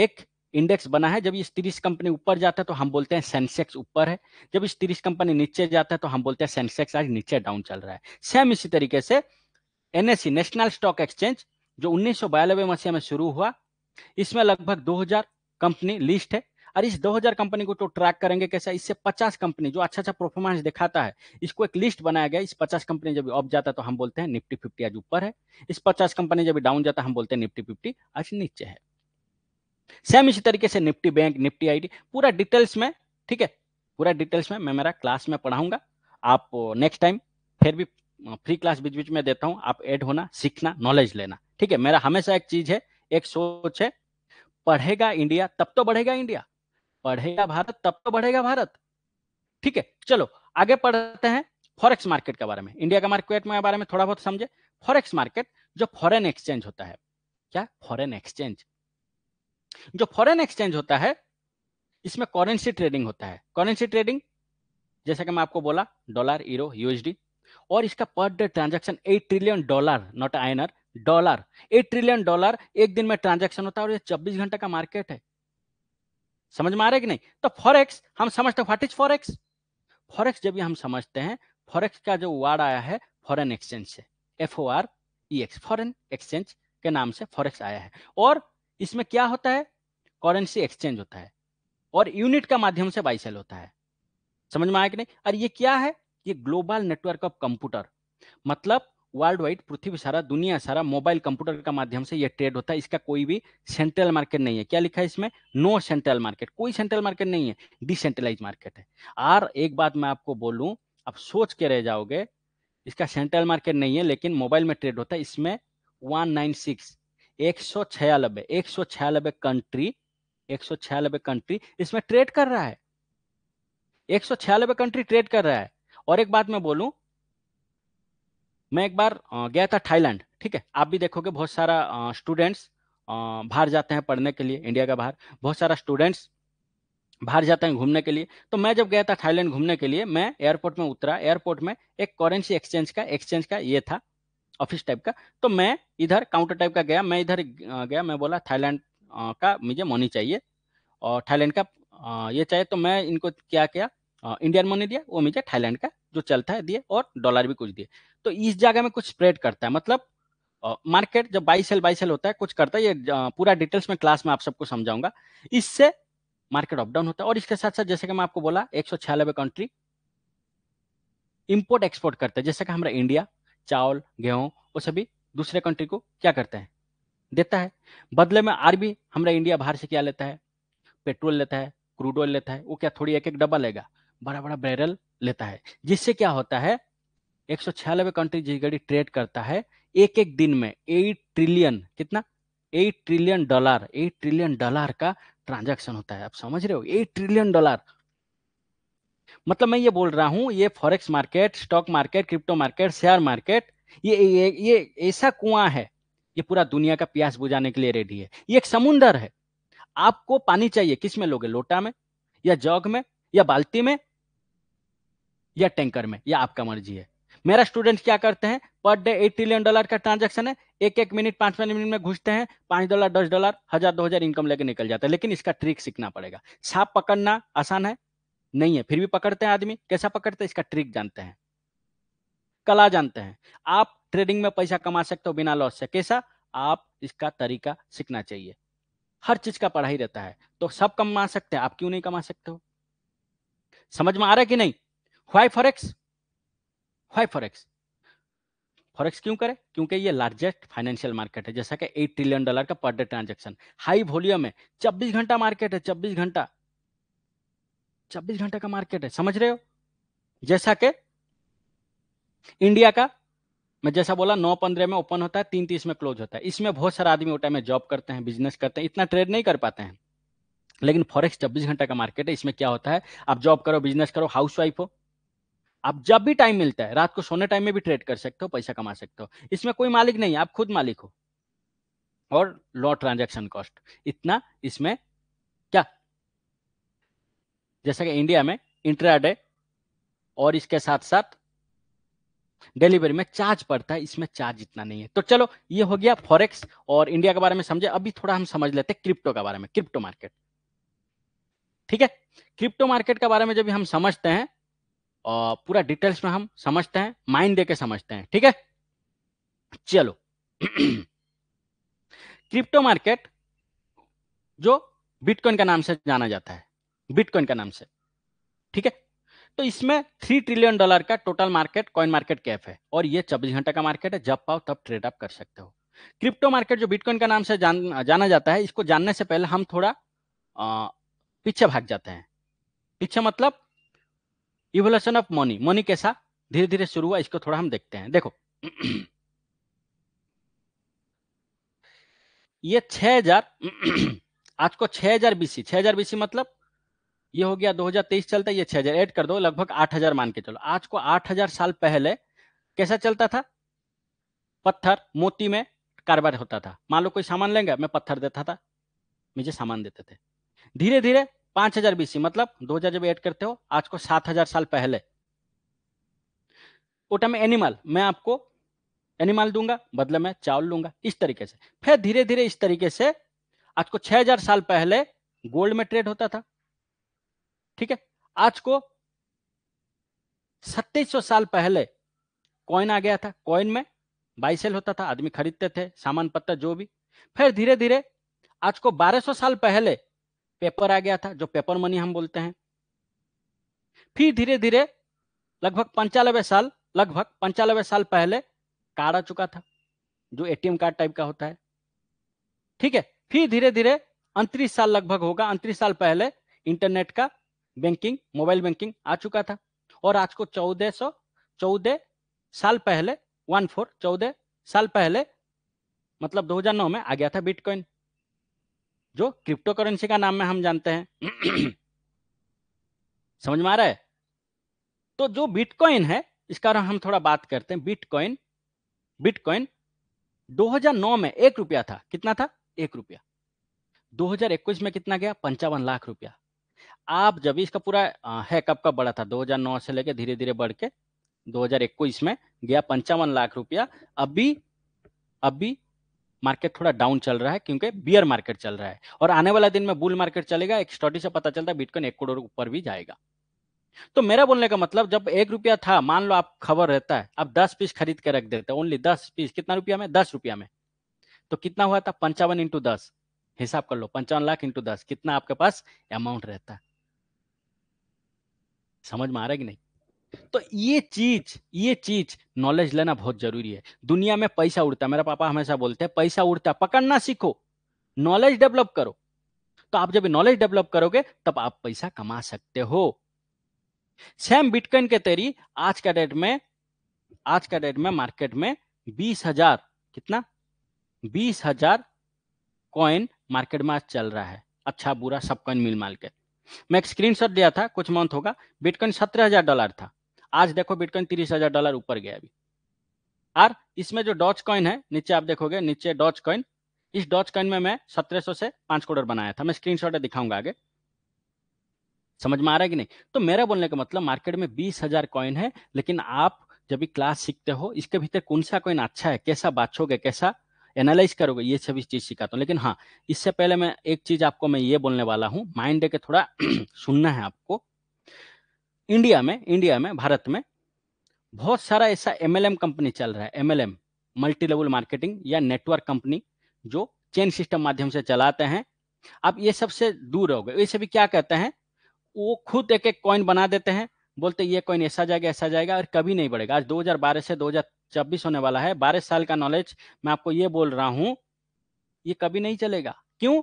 एक इंडेक्स बना है जब इस तीस कंपनी ऊपर जाता है तो हम बोलते हैं सेंसेक्स ऊपर है जब इस तीस कंपनी नीचे जाता है तो हम बोलते हैं सेंसेक्स आज नीचे डाउन चल रहा है सेम इसी तरीके से एनएससी नेशनल स्टॉक एक्सचेंज जो उन्नीस सौ मसीह में शुरू हुआ इसमें लगभग 2000 कंपनी लिस्ट है और इस 2000 कंपनी को तो ट्रैक करेंगे कैसे इससे 50 कंपनी जो अच्छा अच्छा परफॉर्मेंस दिखाता है इसको एक लिस्ट बनाया गया इस 50 कंपनी जब अप जाता है तो हम बोलते हैं निफ्टी फिफ्टी आज ऊपर है इस 50 कंपनी जब डाउन जाता है हम बोलते हैं निफ्टी फिफ्टी आज नीचे है सेम इसी तरीके से निफ्टी बैंक निफ्टी आईडी पूरा डिटेल्स में ठीक है पूरा डिटेल्स में मैं मेरा क्लास में पढ़ाऊंगा आप नेक्स्ट टाइम फिर भी फ्री क्लास बीच बीच में देता हूँ आप एड होना सीखना नॉलेज लेना ठीक है मेरा हमेशा एक चीज है एक सोच है पढ़ेगा इंडिया तब तो बढ़ेगा इंडिया पढ़ेगा भारत तब तो बढ़ेगा भारत ठीक है चलो आगे पढ़ते हैं फॉरेक्स मार्केट के बारे में इंडिया का मार्केट में बारे में थोड़ा बहुत समझे फॉरेक्स मार्केट जो फॉरेन एक्सचेंज होता है क्या फॉरेन एक्सचेंज जो फॉरेन एक्सचेंज होता है इसमें करेंसी ट्रेडिंग होता है करेंसी ट्रेडिंग जैसा कि मैं आपको बोला डॉलर यूरो यूएसडी और इसका per day transaction eight trillion dollar not आयनर डॉलर एट ट्रिलियन डॉलर एक दिन में ट्रांजेक्शन होता है और ये चौबीस घंटे का मार्केट है समझ में आ रहा है कि नहीं तो फॉरेक्स हम समझते हैं व्हाट इज फॉरेक्स फॉरेक्स जब हम समझते हैं फॉरेक्स का जो वर्ड आया है फॉरेन एक्सचेंज से F O R E X foreign exchange के नाम से फॉरेक्स आया है और इसमें क्या होता है करेंसी एक्सचेंज होता है और यूनिट का माध्यम से बाई सेल होता है समझ में आया कि नहीं और ये क्या है ये ग्लोबल नेटवर्क ऑफ कंप्यूटर मतलब वर्ल्ड वाइड पृथ्वी सारा दुनिया सारा मोबाइल कंप्यूटर का माध्यम से ये ट्रेड होता है इसका कोई भी सेंट्रल मार्केट नहीं है क्या लिखा है इसमें नो सेंट्रल मार्केट कोई सेंट्रल मार्केट नहीं है डिसेंट्रलाइज मार्केट है और एक बात मैं आपको बोलूं आप सोच के रह जाओगे इसका सेंट्रल मार्केट नहीं है लेकिन मोबाइल में ट्रेड होता है इसमें वन नाइन सिक्स एक सौ छियालबे एक सौ छियालबे कंट्री एक सौ छियालबे कंट्री इसमें ट्रेड कर रहा है एक सौ छियानबे कंट्री ट्रेड कर रहा है और एक बात मैं बोलूं मैं एक बार गया था थाईलैंड ठीक है आप भी देखोगे बहुत सारा स्टूडेंट्स बाहर जाते हैं पढ़ने के लिए इंडिया का बाहर बहुत सारा स्टूडेंट्स बाहर जाते हैं घूमने के लिए तो मैं जब गया था थाईलैंड घूमने के लिए मैं एयरपोर्ट में उतरा एयरपोर्ट में एक करेंसी एक्सचेंज का एक्सचेंज का ये था ऑफिस टाइप का तो मैं इधर काउंटर टाइप का गया मैं इधर गया मैं बोला थाईलैंड का मुझे मनी चाहिए और थाईलैंड का ये चाहिए तो मैं इनको क्या किया इंडियन मनी दिया वो मुझे थाईलैंड का जो चलता है दिए और डॉलर भी कुछ दिए तो इस जगह में कुछ स्प्रेड करता है मतलब मार्केट जब बाई सेल बाई सेल होता है कुछ करता है ये पूरा डिटेल्स में क्लास में आप सबको समझाऊंगा इससे मार्केट अपडाउन होता है और इसके साथ साथ जैसे कि मैं आपको बोला एक कंट्री इम्पोर्ट एक्सपोर्ट करता है जैसे कि हमारा इंडिया चावल गेहूं वो सभी दूसरे कंट्री को क्या करता है देता है बदले में आरबी हमारा इंडिया बाहर से क्या लेता है पेट्रोल लेता है क्रूड ऑयल लेता है वो क्या थोड़ी एक एक डब्बा लेगा बड़ा बड़ा बैरल लेता है जिससे क्या होता है एक सौ छियानबे कंट्री जिस घड़ी ट्रेड करता है एक एक दिन में एट ट्रिलियन कितना eight trillion dollar eight trillion dollar का ट्रांजैक्शन होता है आप समझ रहे हो एट ट्रिलियन डॉलर मतलब मैं ये बोल रहा हूँ ये forex market stock market crypto market share market ये ये ऐसा कुआं है ये पूरा दुनिया का प्यास बुझाने के लिए रेडी है ये एक समुंदर है आपको पानी चाहिए किस में लोगे लोटा में या जग में या बाल्टी में या टैंकर में या आपका मर्जी है मेरा स्टूडेंट क्या करते हैं per day eight trillion dollar का ट्रांजेक्शन है एक एक मिनट पांच पांच मिनट में घुसते हैं पांच डॉलर दस डॉलर हजार दो हजार इनकम लेके निकल जाता है लेकिन इसका ट्रिक सीखना पड़ेगा सांप पकड़ना आसान है नहीं है फिर भी पकड़ते हैं आदमी कैसा पकड़ते हैं इसका ट्रिक जानते हैं कला जानते हैं आप ट्रेडिंग में पैसा कमा सकते हो बिना लॉस से कैसा आप इसका तरीका सीखना चाहिए हर चीज का पढ़ाई रहता है तो सब कमा सकते हैं आप क्यों नहीं कमा सकते हो समझ में आ रहा है कि नहीं why forex why forex forex क्यों करे क्योंकि ये लार्जेस्ट फाइनेंशियल मार्केट है जैसा कि एट ट्रिलियन डॉलर का पर डे ट्रांजेक्शन हाई वॉल्यूम है 24 घंटा मार्केट है 24 घंटा 24 घंटे का मार्केट है समझ रहे हो जैसा के इंडिया का मैं जैसा बोला नौ पंद्रह में ओपन होता है तीन तीस में क्लोज होता है इसमें बहुत सारे आदमी उठा में जॉब करते हैं बिजनेस करते हैं इतना ट्रेड नहीं कर पाते हैं लेकिन फॉरेक्स छब्बीस घंटे का मार्केट है इसमें क्या होता है आप जॉब करो बिजनेस करो हाउस वाइफ हो आप जब भी टाइम मिलता है रात को सोने टाइम में भी ट्रेड कर सकते हो पैसा कमा सकते हो इसमें कोई मालिक नहीं है आप खुद मालिक हो और लो ट्रांजेक्शन कॉस्ट इतना इसमें जैसा कि इंडिया में इंट्राडे और इसके साथ साथ डिलीवरी में चार्ज पड़ता है इसमें चार्ज इतना नहीं है तो चलो ये हो गया फॉरेक्स और इंडिया के बारे में समझे अभी थोड़ा हम समझ लेते हैं क्रिप्टो के बारे में क्रिप्टो मार्केट ठीक है क्रिप्टो मार्केट के बारे में जब हम समझते हैं और पूरा डिटेल्स में हम समझते हैं माइंड दे के समझते हैं ठीक है चलो क्रिप्टो मार्केट जो बिटकॉइन का नाम से जाना जाता है बिटकॉइन का नाम से ठीक है तो इसमें थ्री ट्रिलियन डॉलर का total market coin market cap है और ये चौबीस घंटा का मार्केट है जब पाओ तब ट्रेड आप कर सकते हो क्रिप्टो मार्केट जो बिटकॉइन का नाम से जान, जाना जाता है इसको जानने से पहले हम थोड़ा आ, पीछे भाग जाते हैं पीछे मतलब इवोल्यूशन ऑफ मनी मनी कैसा धीरे धीरे शुरू हुआ इसको थोड़ा हम देखते हैं देखो ये हजार आज को छह हजार बीसी छह हजार बीसी मतलब ये हो गया 2023 चलता है ये 6000 एड कर दो लगभग 8000 मान के चलो आज को 8000 साल पहले कैसा चलता था पत्थर मोती में कारोबार होता था मान लो कोई सामान लेंगे मैं पत्थर देता था मुझे सामान देते थे धीरे धीरे पांच हजार बीसी मतलब दो हजार जब ऐड करते हो आज को सात हजार साल पहले ओटा में एनिमल मैं आपको एनिमल दूंगा बदले में चावल लूंगा इस तरीके से फिर धीरे धीरे इस तरीके से आज को छह साल पहले गोल्ड में ट्रेड होता था ठीक है आज को सत्ताईस साल पहले कॉइन आ गया था कॉइन में बाई सेल होता था आदमी खरीदते थे सामान पत्ता जो भी फिर धीरे धीरे आज को 1200 साल पहले पेपर आ गया था जो पेपर मनी हम बोलते हैं फिर धीरे धीरे लगभग पंचानवे साल लगभग पंचानवे साल पहले कार्ड आ चुका था जो एटीएम कार्ड टाइप का होता है ठीक है फिर धीरे धीरे अंतरिस साल लगभग होगा अंतरिस साल पहले इंटरनेट का बैंकिंग मोबाइल बैंकिंग आ चुका था और आज को चौदह सौ चौदह साल पहले वन फोर चौदह साल पहले मतलब 2009 में आ गया था बिटकॉइन जो क्रिप्टो करेंसी का नाम में हम जानते हैं समझ में आ रहा है तो जो बिटकॉइन है इसका हम थोड़ा बात करते हैं बिटकॉइन बिटकॉइन 2009 में एक रुपया था कितना था एक रुपया 2021 में कितना गया पंचावन लाख रुपया आप जब इसका पूरा है कब का बढ़ा था 2009 से लेके धीरे धीरे बढ़ के दो में गया पंचावन लाख रुपया अभी अभी मार्केट थोड़ा डाउन चल रहा है क्योंकि बियर मार्केट चल रहा है और आने वाला दिन में बुल मार्केट चलेगा एक स्टडी से पता चलता है बिटकॉइन एक करोड़ ऊपर भी जाएगा तो मेरा बोलने का मतलब जब एक रुपया था मान लो आप खबर रहता है आप दस पीस खरीद के रख देते ओनली दस पीस कितना रुपया में दस रुपया में तो कितना हुआ था पंचावन इंटू दस हिसाब कर लो पंचावन लाख इंटू दस कितना आपके पास अमाउंट रहता है समझ में आ रहा है कि नहीं तो ये चीज ये चीज नॉलेज लेना बहुत जरूरी है दुनिया में पैसा उड़ता है मेरा पापा हमेशा बोलते हैं पैसा उड़ता है पकड़ना सीखो नॉलेज डेवलप करो तो आप जब नॉलेज डेवलप करोगे तब आप पैसा कमा सकते हो सेम बिटकॉइन के तेरी आज का डेट में आज का डेट में मार्केट में बीस हजार कितना बीस हजार कॉइन मार्केट में आज चल रहा है अच्छा बुरा सब कॉइन मिल माल के मैं एक स्क्रीनशॉट दिया था कुछ मंथ होगा बिटकॉइन सत्रह हजार डॉलर था आज देखो बिटकॉइन तीस हजार डॉलर ऊपर गया अभी और इसमें जो डॉच कॉइन है नीचे आप देखोगे नीचे डॉच कॉइन इस डॉच कॉइन में मैं सत्रह से पांच करोड़ बनाया था मैं स्क्रीनशॉट दिखाऊंगा आगे समझ में आ रहा है कि नहीं तो मेरा बोलने का मतलब मार्केट में बीस हजार कॉइन है लेकिन आप जब भी क्लास सीखते हो इसके भीतर कौन सा कॉइन अच्छा है कैसा बाछोगे कैसा एनालाइज करोगे ये सभी चीज़ सिखाता हूँ लेकिन हाँ इससे पहले मैं एक चीज़ आपको मैं ये बोलने वाला हूँ माइंड के थोड़ा सुनना है आपको इंडिया में इंडिया में भारत में बहुत सारा ऐसा एम कंपनी चल रहा है एम मल्टी लेवल मार्केटिंग या नेटवर्क कंपनी जो चेन सिस्टम माध्यम से चलाते हैं आप ये सबसे से दूर रहोगे ये सभी क्या कहते हैं वो खुद एक एक कॉइन बना देते हैं बोलते ये कॉइन ऐसा जाएगा ऐसा जाएगा और कभी नहीं बढ़ेगा आज 2012 से छब्बीस होने वाला है बारह साल का नॉलेज मैं आपको ये बोल रहा हूं ये कभी नहीं चलेगा क्यों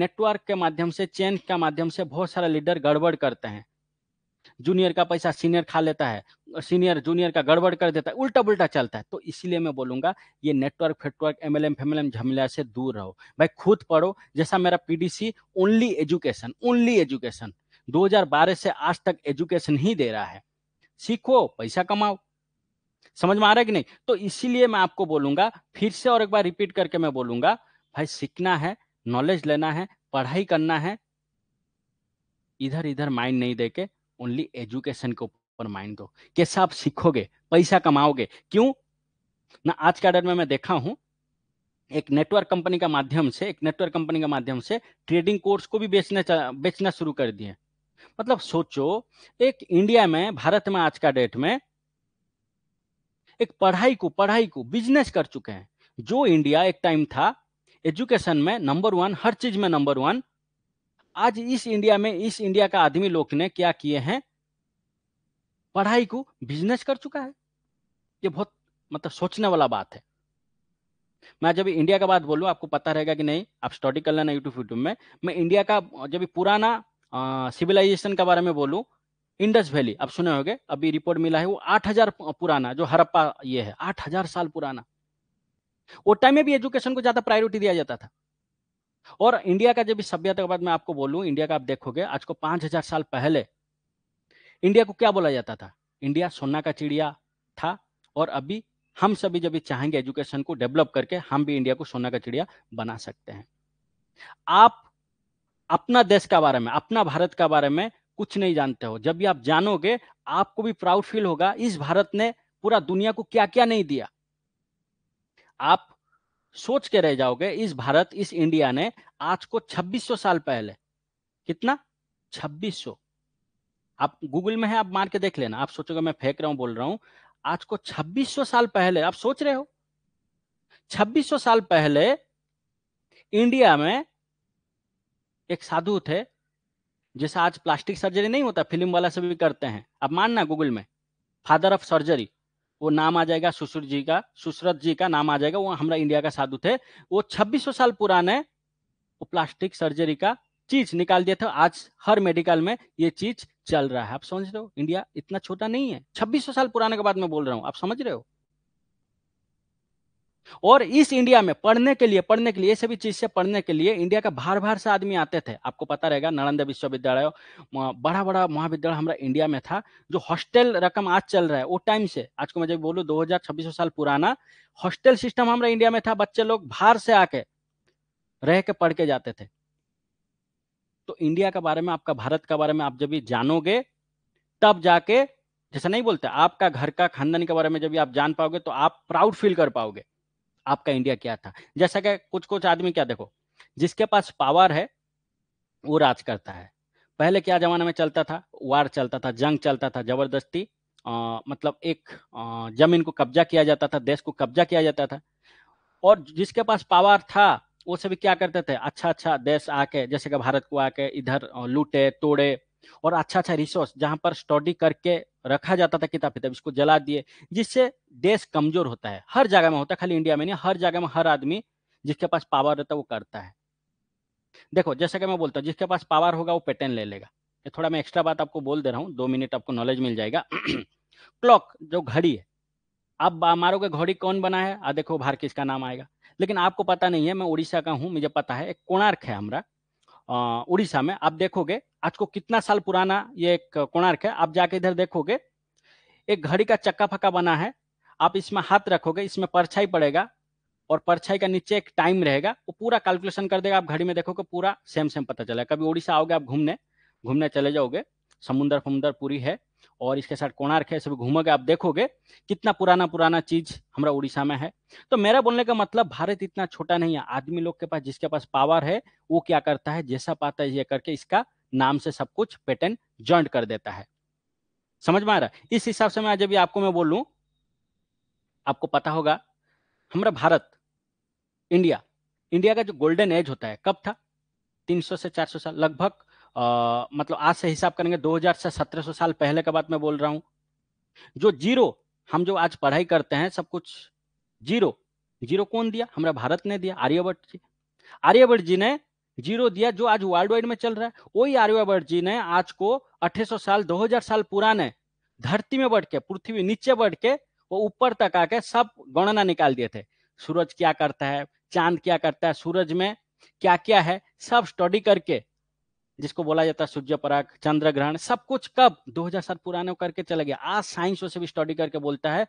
नेटवर्क के माध्यम से चेन के माध्यम से बहुत सारे लीडर गड़बड़ करते हैं जूनियर का पैसा सीनियर खा लेता है सीनियर जूनियर का गड़बड़ कर देता है उल्टा पुल्टा चलता है तो इसीलिए मैं बोलूंगा ये नेटवर्क फेटवर्क एम एल एम फेमल से दूर रहो भाई खुद पढ़ो जैसा मेरा PDC only education only education 2012 से आज तक एजुकेशन ही दे रहा है सीखो पैसा कमाओ समझ में आ रहा है कि नहीं तो इसीलिए मैं आपको बोलूंगा फिर से और एक बार रिपीट करके मैं बोलूंगा भाई सीखना है नॉलेज लेना है पढ़ाई करना है इधर इधर माइंड नहीं दे के ओनली एजुकेशन के ऊपर माइंड दो कैसे आप सीखोगे पैसा कमाओगे क्यों ना आज के डेट में मैं देखा हूं एक नेटवर्क कंपनी का माध्यम से एक नेटवर्क कंपनी का माध्यम से ट्रेडिंग कोर्स को भी बेचने बेचना शुरू कर दिए मतलब सोचो एक इंडिया में भारत में आज का डेट में एक पढ़ाई को पढ़ाई को बिजनेस कर चुके हैं जो इंडिया एक टाइम था एजुकेशन में नंबर वन हर चीज में नंबर वन आज इस इंडिया में इस इंडिया का आदमी लोग ने क्या किए हैं पढ़ाई को बिजनेस कर चुका है ये बहुत मतलब सोचने वाला बात है मैं जब इंडिया का बात बोलू आपको पता रहेगा कि नहीं आप स्टडी कर लेना यूट्यूब यूट्यूब में मैं इंडिया का जब पुराना सिविलाइजेशन के बारे में बोलूँ इंडस वैली आप सुने होंगे अभी रिपोर्ट मिला है वो 8000 पुराना जो हरप्पा ये है 8000 साल पुराना वो टाइम में भी एजुकेशन को ज्यादा प्रायोरिटी दिया जाता था और इंडिया का जब सभ्यता के बाद मैं आपको बोलूं इंडिया का आप देखोगे आज को 5000 साल पहले इंडिया को क्या बोला जाता था इंडिया सोना का चिड़िया था और अभी हम सभी जब चाहेंगे एजुकेशन को डेवलप करके हम भी इंडिया को सोना का चिड़िया बना सकते हैं आप अपना देश का बारे में अपना भारत का बारे में कुछ नहीं जानते हो जब भी आप जानोगे आपको भी प्राउड फील होगा इस भारत ने पूरा दुनिया को क्या क्या नहीं दिया आप सोच के रह जाओगे इस भारत इस इंडिया ने आज को 2600 साल पहले कितना 2600 आप गूगल में है आप मार के देख लेना आप सोचोगे मैं फेंक रहा हूं बोल रहा हूं आज को 2600 साल पहले आप सोच रहे हो 2600 साल पहले इंडिया में एक साधु थे जैसे आज प्लास्टिक सर्जरी नहीं होता फिल्म वाला सभी करते हैं आप मानना गूगल में फादर ऑफ सर्जरी वो नाम आ जाएगा सुसुर जी का सुश्रत जी का नाम आ जाएगा वो हमारा इंडिया का साधु थे वो छब्बीस साल पुराने वो प्लास्टिक सर्जरी का चीज निकाल दिया था आज हर मेडिकल में ये चीज चल रहा है आप समझ रहे हो इंडिया इतना छोटा नहीं है छब्बीस साल पुराने के बाद मैं बोल रहा हूँ आप समझ रहे हो और इस इंडिया में पढ़ने के लिए पढ़ने के लिए सभी चीज से पढ़ने के लिए इंडिया का बाहर बाहर से आदमी आते थे आपको पता रहेगा नालंदा विश्वविद्यालय बड़ा बड़ा महाविद्यालय हमारा इंडिया में था जो हॉस्टल रकम आज चल रहा है वो टाइम से आज को मैं जब बोलू दो हजार साल पुराना हॉस्टल सिस्टम हमारा इंडिया में था बच्चे लोग बाहर से आके रह के पढ़ के जाते थे तो इंडिया के बारे में आपका भारत के बारे में आप जब भी जानोगे तब जाके जैसा नहीं बोलते आपका घर का खानदानी के बारे में जब भी आप जान पाओगे तो आप प्राउड फील कर पाओगे आपका इंडिया क्या था जैसा कि कुछ कुछ आदमी क्या देखो जिसके पास पावर है वो राज करता है पहले क्या जमाने में चलता था वार चलता था जंग चलता था जबरदस्ती मतलब एक आ, जमीन को कब्जा किया जाता था देश को कब्जा किया जाता था और जिसके पास पावर था वो सभी क्या करते थे अच्छा अच्छा देश आके जैसे कि भारत को आके इधर लूटे तोड़े और अच्छा अच्छा रिसोर्स जहां पर स्टडी करके रखा जाता था किताब किताब इसको जला दिए जिससे देश कमजोर होता है हर जगह में होता है खाली इंडिया में नहीं हर जगह में हर आदमी जिसके पास पावर रहता है वो करता है देखो जैसा कि मैं बोलता हूँ जिसके पास पावर होगा वो पेटेंट ले लेगा ये थोड़ा मैं एक्स्ट्रा बात आपको बोल दे रहा हूँ दो मिनट आपको नॉलेज मिल जाएगा क्लॉक जो घड़ी है आप मारोगे घड़ी कौन बना है आ देखो भारत किसका नाम आएगा लेकिन आपको पता नहीं है मैं उड़ीसा का हूँ मुझे पता है एक कोणार्क है हमारा उड़ीसा में आप देखोगे आज को कितना साल पुराना ये एक कोणार्क है आप जाके इधर देखोगे एक घड़ी का चक्का फक्का बना है आप इसमें हाथ रखोगे इसमें परछाई पड़ेगा और परछाई का नीचे एक टाइम रहेगा वो पूरा कैलकुलेशन कर देगा आप घड़ी में देखोगे पूरा सेम सेम पता चला कभी उड़ीसा आओगे आप घूमने घूमने चले जाओगे समुन्दर फमुंदर पूरी है और इसके साथ कोणार्क है सब घूमोगे आप देखोगे कितना पुराना पुराना चीज हमारा उड़ीसा में है तो मेरा बोलने का मतलब भारत इतना छोटा नहीं है आदमी लोग के पास जिसके पास पावर है वो क्या करता है जैसा पाता है ये करके इसका नाम से सब कुछ पेटेंट ज्वाइंट कर देता है समझ में आ रहा इस हिसाब से मैं जब आपको मैं बोलूँ आपको पता होगा हमारा भारत इंडिया इंडिया का जो गोल्डन एज होता है कब था 300 से 400 साल लगभग मतलब आज से हिसाब करेंगे 2000 से 1700 साल पहले का बात मैं बोल रहा हूं जो जीरो हम जो आज पढ़ाई करते हैं सब कुछ जीरो जीरो कौन दिया हमारा भारत ने दिया आर्यभट्ट जी आर्यभट्ट जी ने जीरो दिया जो आज वर्ल्ड वाइड में चल रहा है वही आर्यभट्ट जी ने आज को अठे साल 2000 साल पुराने धरती में बढ़ के पृथ्वी नीचे बढ़ के वो ऊपर तक आके सब गणना निकाल दिए थे सूरज क्या करता है चांद क्या करता है सूरज में क्या क्या है सब स्टडी करके जिसको बोला जाता है सूर्य पराग चंद्र ग्रहण सब कुछ कब 2000 साल पुराने करके चला गया आज साइंस से भी स्टडी करके बोलता है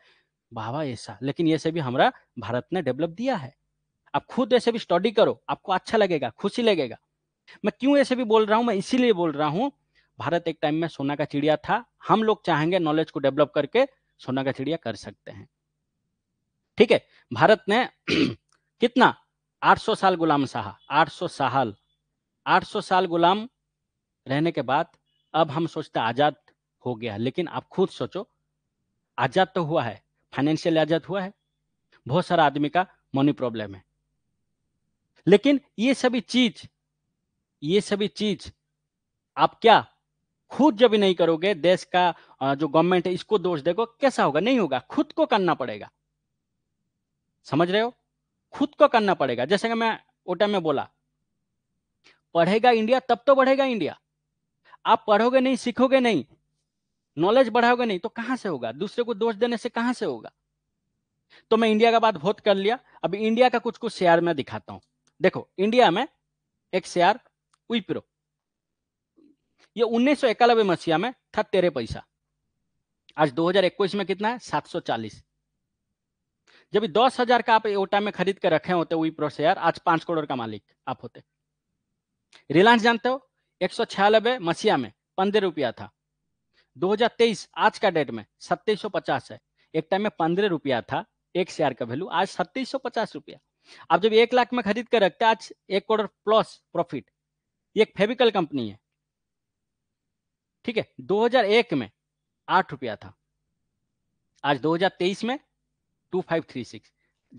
बाबा ऐसा लेकिन ये से भी हमारा भारत ने डेवलप दिया है आप खुद ऐसे भी स्टडी करो आपको अच्छा लगेगा खुशी लगेगा मैं क्यों ऐसे भी बोल रहा हूँ मैं इसीलिए बोल रहा हूँ भारत एक टाइम में सोना का चिड़िया था हम लोग चाहेंगे नॉलेज को डेवलप करके सोना का चिड़िया कर सकते हैं ठीक है भारत ने कितना 800 साल गुलाम सहा 800 साल 800 साल गुलाम रहने के बाद अब हम सोचते आजाद हो गया लेकिन आप खुद सोचो आजाद तो हुआ है फाइनेंशियल आजाद हुआ है बहुत सारा आदमी का मनी प्रॉब्लम है लेकिन ये सभी चीज ये सभी चीज आप क्या खुद जब नहीं करोगे देश का जो गवर्नमेंट है इसको दोष देगा कैसा होगा नहीं होगा खुद को करना पड़ेगा समझ रहे हो खुद को करना पड़ेगा जैसे कि मैं वो टाइम में बोला पढ़ेगा इंडिया तब तो बढ़ेगा इंडिया आप पढ़ोगे नहीं सीखोगे नहीं नॉलेज बढ़ाओगे नहीं तो कहां से होगा दूसरे को दोष देने से कहां से होगा तो मैं इंडिया का बात बहुत कर लिया अब इंडिया का कुछ कुछ शेयर में दिखाता हूं देखो इंडिया में शेयर विप्रो ये उन्नीस सौ मसिया में था तेरे पैसा आज 2021 में कितना है 740 जब दस हजार का आप ओटा में खरीद के रखे होते विप्रो शेयर आज पांच करोड़ का मालिक आप होते रिलायंस जानते हो एक सौ छियानबे मसिया में पंद्रह रुपया था 2023 आज का डेट में सत्ताईस है एक टाइम में पंद्रह रुपया था एक शेयर का वैल्यू आज सत्ताईस रुपया आप जब एक लाख में खरीद कर रखते हैं आज एक करोड़ प्लस प्रॉफिट ये एक फेविकल कंपनी है ठीक है 2001 में आठ रुपया था आज 2023 में 2536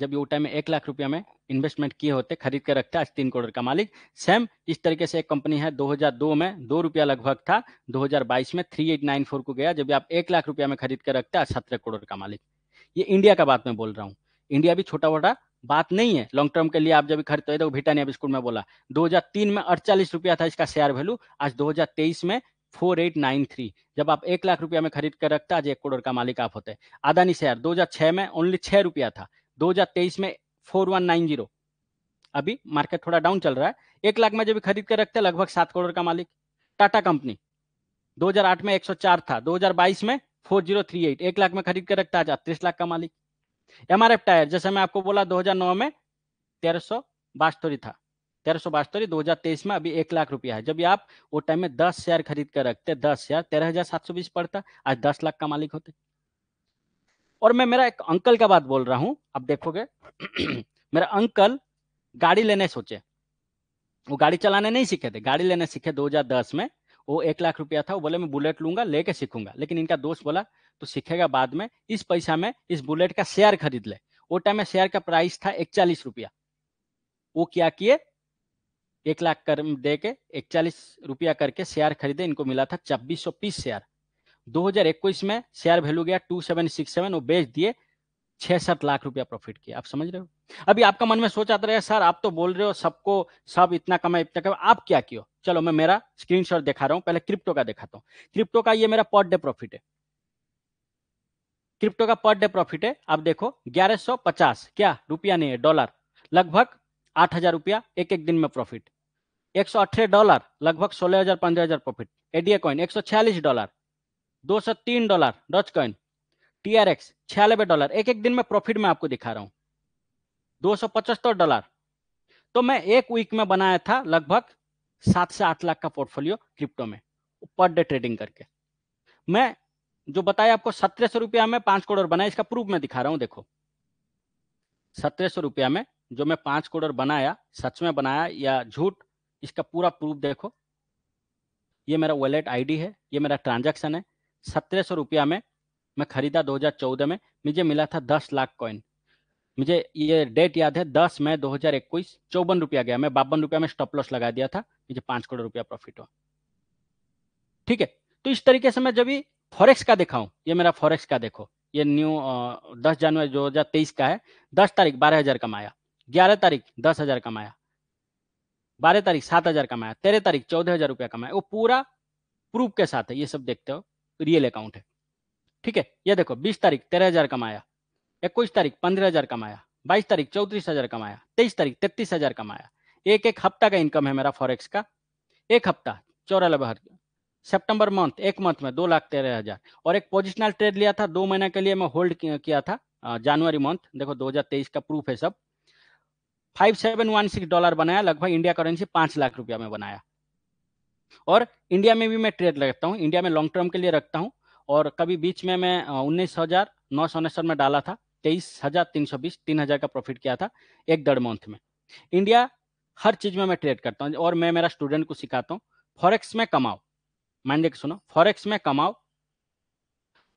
जब ये टाइम में एक लाख रुपया में इन्वेस्टमेंट किए होते खरीद कर रखते आज तीन करोड़ का मालिक सेम इस तरीके से एक कंपनी है 2002 में दो रुपया लगभग था 2022 में 3894 को गया जब आप एक लाख रुपया में खरीद कर रखते आज सत्रह करोड़ का मालिक ये इंडिया का बात मैं बोल रहा हूँ इंडिया भी छोटा मोटा बात नहीं है लॉन्ग टर्म के लिए आप जब खरीदते तो भीटा ने बिस्कुट में बोला 2003 में अड़चालीस रुपया था इसका शेयर वैल्यू आज 2023 में फोर एट नाइन थ्री जब आप एक लाख रुपया में खरीद कर रखते आज एक करोड़ का मालिक आप होते अदानी शेयर छह में ओनली छह रुपया था तेईस में जीरो अभी मार्केट थोड़ा डाउन चल रहा है एक लाख में जब खरीद कर रखते लगभग सात करोड़ का मालिक टाटा कंपनी 2008 में 104 था 2022 में 4038 एक लाख में खरीद कर रखता आज अड़तीस लाख का मालिक एम टायर जैसे मैं आपको बोला 2009 में तेरह सौ बास्तोरी था तेरह सौ बास्तोरी दो में अभी एक लाख रुपया है जब आप वो टाइम में दस शेयर खरीद कर रखते दस शेयर तेरह हजार सात सौ बीस पड़ता आज दस लाख का मालिक होते और मैं मेरा एक अंकल का बात बोल रहा हूं आप देखोगे मेरा अंकल गाड़ी लेने सोचे वो गाड़ी चलाने नहीं सीखे थे गाड़ी लेने सीखे 2010 में वो एक लाख रुपया था वो बोले मैं बुलेट लूंगा लेके सीखूंगा लेकिन इनका दोस्त बोला तो सीखेगा बाद में इस पैसा में इस बुलेट का शेयर खरीद ले वो टाइम में शेयर का प्राइस था इकचालीस रुपया वो क्या किए एक लाख कर दे के इकचालीस रुपया करके शेयर खरीदे इनको मिला था छब्बीस सौ पीस शेयर दो हजार इक्कीस में शेयर वैल्यू गया टू सेवन सेवन वो बेच दिए छह सात लाख रुपया प्रॉफिट किया आप समझ रहे हो अभी आपका मन में सोच आता रहेगा सर आप तो बोल रहे हो सबको सब इतना कम है इतना कम आप क्या क्यों चलो मैं मेरा स्क्रीनशॉट दिखा रहा हूँ पहले क्रिप्टो का दिखाता हूँ क्रिप्टो का ये मेरा पर डे प्रॉफिट है क्रिप्टो का पर डे प्रॉफिट है आप देखो 1150 क्या रुपया नहीं है डॉलर लगभग आठ हजार रुपया एक एक दिन में प्रॉफिट एक सौ अठारह डॉलर लगभग सोलह हजार पंद्रह हजार प्रॉफिट एडीए कॉइन एक सौ छियालीस डॉलर दो सौ तीन dollar Dogecoin T R X छियानबे डॉलर एक एक दिन में प्रॉफिट में आपको दिखा रहा हूँ दो सौ पचहत्तर डॉलर तो मैं एक वीक में बनाया था लगभग सात से आठ लाख का पोर्टफोलियो क्रिप्टो में पर डे ट्रेडिंग करके मैं जो बताया आपको सत्रह सौ रुपया में पांच कोडर बनाया इसका प्रूफ मैं दिखा रहा हूं देखो सत्रह सौ रुपया में जो मैं पांच कोडर बनाया सच में बनाया या झूठ इसका पूरा प्रूफ देखो ये मेरा वॉलेट आईडी है ये मेरा ट्रांजैक्शन है सत्रह सौ रुपया में मैं खरीदा 2014 में मुझे मिला था दस लाख कॉइन मुझे ये डेट याद है दस मई दो हजार इक्कीस चौवन रुपया गया मैं बावन रुपया में स्टॉप लॉस लगा दिया था मुझे पांच करोड़ रुपया प्रॉफिट हुआ ठीक है तो इस तरीके से मैं जब भी फॉरेक्स का दिखाऊं ये मेरा फॉरेक्स का देखो ये न्यू दस जनवरी दो हजार तेईस का है दस तारीख बारह हजार कमाया ग्यारह तारीख दस हजार कमाया बारह तारीख सात हजार कमाया तेरह तारीख चौदह हजार रुपया कमाया वो पूरा प्रूफ के साथ है ये सब देखते हो रियल अकाउंट है ठीक है ये देखो बीस तारीख तेरह हजार कमाया इक्कीस तारीख पंद्रह हजार कमाया बाईस तारीख चौतीस हजार कमाया तेईस तारीख तैतीस हजार कमाया एक एक हफ्ता का इनकम है मेरा फॉरेक्स का एक हफ्ता चौरानबे सितंबर मंथ एक मंथ में दो लाख तेरह हजार और एक पोजिशनल ट्रेड लिया था दो महीना के लिए मैं होल्ड किया था जनवरी मंथ देखो 2023 का प्रूफ है सब 5716 डॉलर बनाया लगभग इंडिया करेंसी पांच लाख रुपया में बनाया और इंडिया में भी मैं ट्रेड लगता हूँ इंडिया में लॉन्ग टर्म के लिए रखता हूँ और कभी बीच में मैं उन्नीस हजार नौ सौ उनहत्तर में डाला था तेईस हजार तीन सौ बीस तीन हजार का प्रॉफिट किया था एक डेढ़ मंथ में इंडिया हर चीज में मैं ट्रेड करता हूँ और मैं मेरा स्टूडेंट को सिखाता हूँ फॉरेक्स में कमाओ मान लीजिए सुनो फॉरेक्स में कमाओ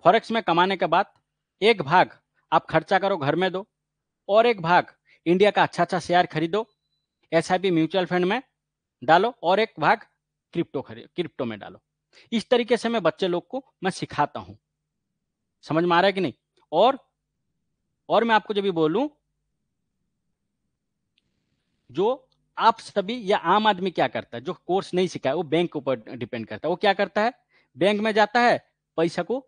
फॉरेक्स में कमाने के बाद एक भाग आप खर्चा करो घर में दो और एक भाग इंडिया का अच्छा अच्छा शेयर खरीदो एस म्यूचुअल फंड में डालो और एक भाग क्रिप्टो खरीदो क्रिप्टो में डालो इस तरीके से मैं बच्चे लोग को मैं सिखाता हूं समझ में आ रहा है कि नहीं और और मैं आपको जब भी बोलूं जो आप सभी या आम आदमी क्या करता है जो कोर्स नहीं सीखा है वो बैंक के ऊपर डिपेंड करता है वो क्या करता है बैंक में जाता है पैसा को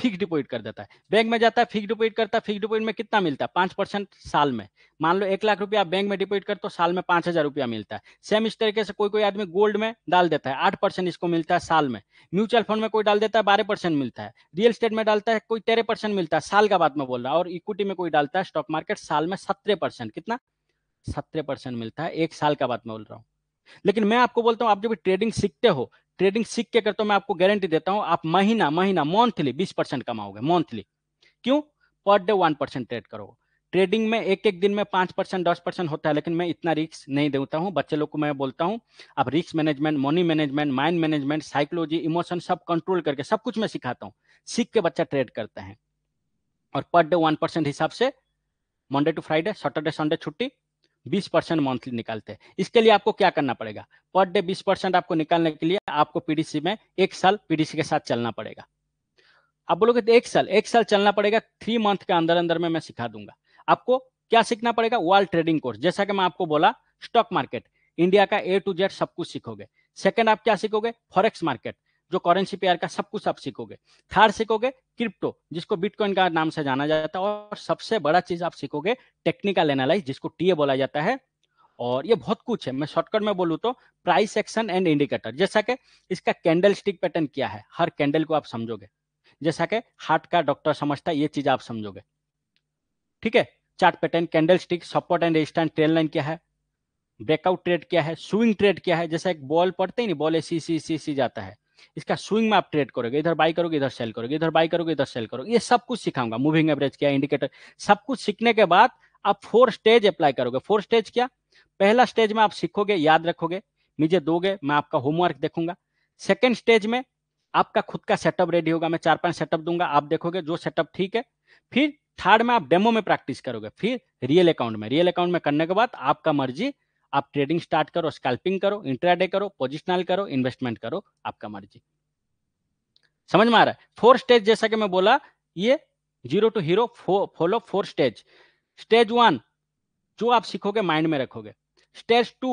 फिक्स डिपोजिट कर देता है बैंक में जाता है फिक्स डिपोजिट करता है फिक्स डिपोजिट में कितना मिलता है पांच परसेंट साल में मान लो एक लाख रुपया बैंक में डिपोजिट कर तो साल में पांच हजार रुपया मिलता है सेम इस तरीके से कोई कोई आदमी गोल्ड में डाल देता है आठ परसेंट इसको मिलता है साल में म्यूचुअल फंड में कोई डाल देता है बारह परसेंट मिलता है रियल स्टेट में डालता है कोई तेरह परसेंट मिलता है साल का बात में बोल रहा है और इक्विटी में कोई डालता है स्टॉक मार्केट साल में सत्रह परसेंट कितना सत्रह परसेंट मिलता है एक साल का बात मैं बोल रहा हूँ लेकिन मैं आपको बोलता हूँ आप जब भी ट्रेडिंग सीखते हो ट्रेडिंग सीख के करते हो मैं आपको गारंटी देता हूँ आप महीना महीना मंथली बीस परसेंट कमाओगे मंथली क्यों per day one percent trade करोगे ट्रेडिंग में एक एक दिन में पांच परसेंट दस परसेंट होता है लेकिन मैं इतना रिक्स नहीं देता हूँ बच्चे लोग को मैं बोलता हूँ आप रिक्स management money management mind management psychology emotion सब कंट्रोल करके सब कुछ मैं सिखाता हूँ सीख के बच्चा ट्रेड करते हैं और पर डे वन परसेंट हिसाब से Monday to Friday Saturday Sunday छुट्टी बीस परसेंट मंथली निकालते हैं इसके लिए आपको क्या करना पड़ेगा पर डे बीस परसेंट आपको निकालने के लिए आपको पीडीसी में एक साल पीडीसी के साथ चलना पड़ेगा आप बोलोगे तो एक साल एक साल चलना पड़ेगा थ्री मंथ के अंदर अंदर में मैं सिखा दूंगा आपको क्या सीखना पड़ेगा वर्ल्ड ट्रेडिंग कोर्स जैसा कि मैं आपको बोला स्टॉक मार्केट इंडिया का ए टू जेड सब कुछ सीखोगे सेकंड आप क्या सीखोगे फॉरेक्स मार्केट जो करेंसी पेयर का सब कुछ आप सीखोगे थर्ड सीखोगे क्रिप्टो जिसको बिटकॉइन का नाम से जाना जाता है और सबसे बड़ा चीज आप सीखोगे टेक्निकल एनालाइज जिसको टीए बोला जाता है और ये बहुत कुछ है मैं शॉर्टकट में बोलूँ तो प्राइस एक्शन एंड इंडिकेटर जैसा कि इसका कैंडल स्टिक पैटर्न क्या है हर कैंडल को आप समझोगे जैसा कि हार्ट का डॉक्टर समझता है ये चीज आप समझोगे ठीक है chart pattern candle stick support and resistance trend line क्या है ब्रेकआउट ट्रेड क्या है स्विंग ट्रेड क्या है जैसा एक बॉल पड़ते ही नहीं बॉल ऐसी सी सी सी जाता है इसका स्विंग में आप ट्रेड करोगे इधर बाई करोगे इधर सेल करोगे इधर बाई करोगे इधर सेल करोगे ये सब कुछ सिखाऊंगा मूविंग एवरेज क्या इंडिकेटर सब कुछ सीखने के बाद आप फोर स्टेज अप्लाई करोगे फोर स्टेज क्या पहला स्टेज में आप सीखोगे याद रखोगे मुझे दोगे मैं आपका होमवर्क देखूंगा सेकेंड स्टेज में आपका खुद का सेटअप रेडी होगा मैं चार पांच सेटअप दूंगा आप देखोगे जो सेटअप ठीक है फिर थर्ड में आप डेमो में प्रैक्टिस करोगे फिर रियल अकाउंट में रियल अकाउंट में करने के बाद आपका मर्जी आप ट्रेडिंग स्टार्ट करो स्कैल्पिंग करो इंट्राडे करो पोजिशनल करो इन्वेस्टमेंट करो आपका मर्जी समझ में आ रहा है फोर स्टेज जैसा कि मैं बोला ये zero to hero follow four stage stage one जो आप सीखोगे माइंड में रखोगे स्टेज टू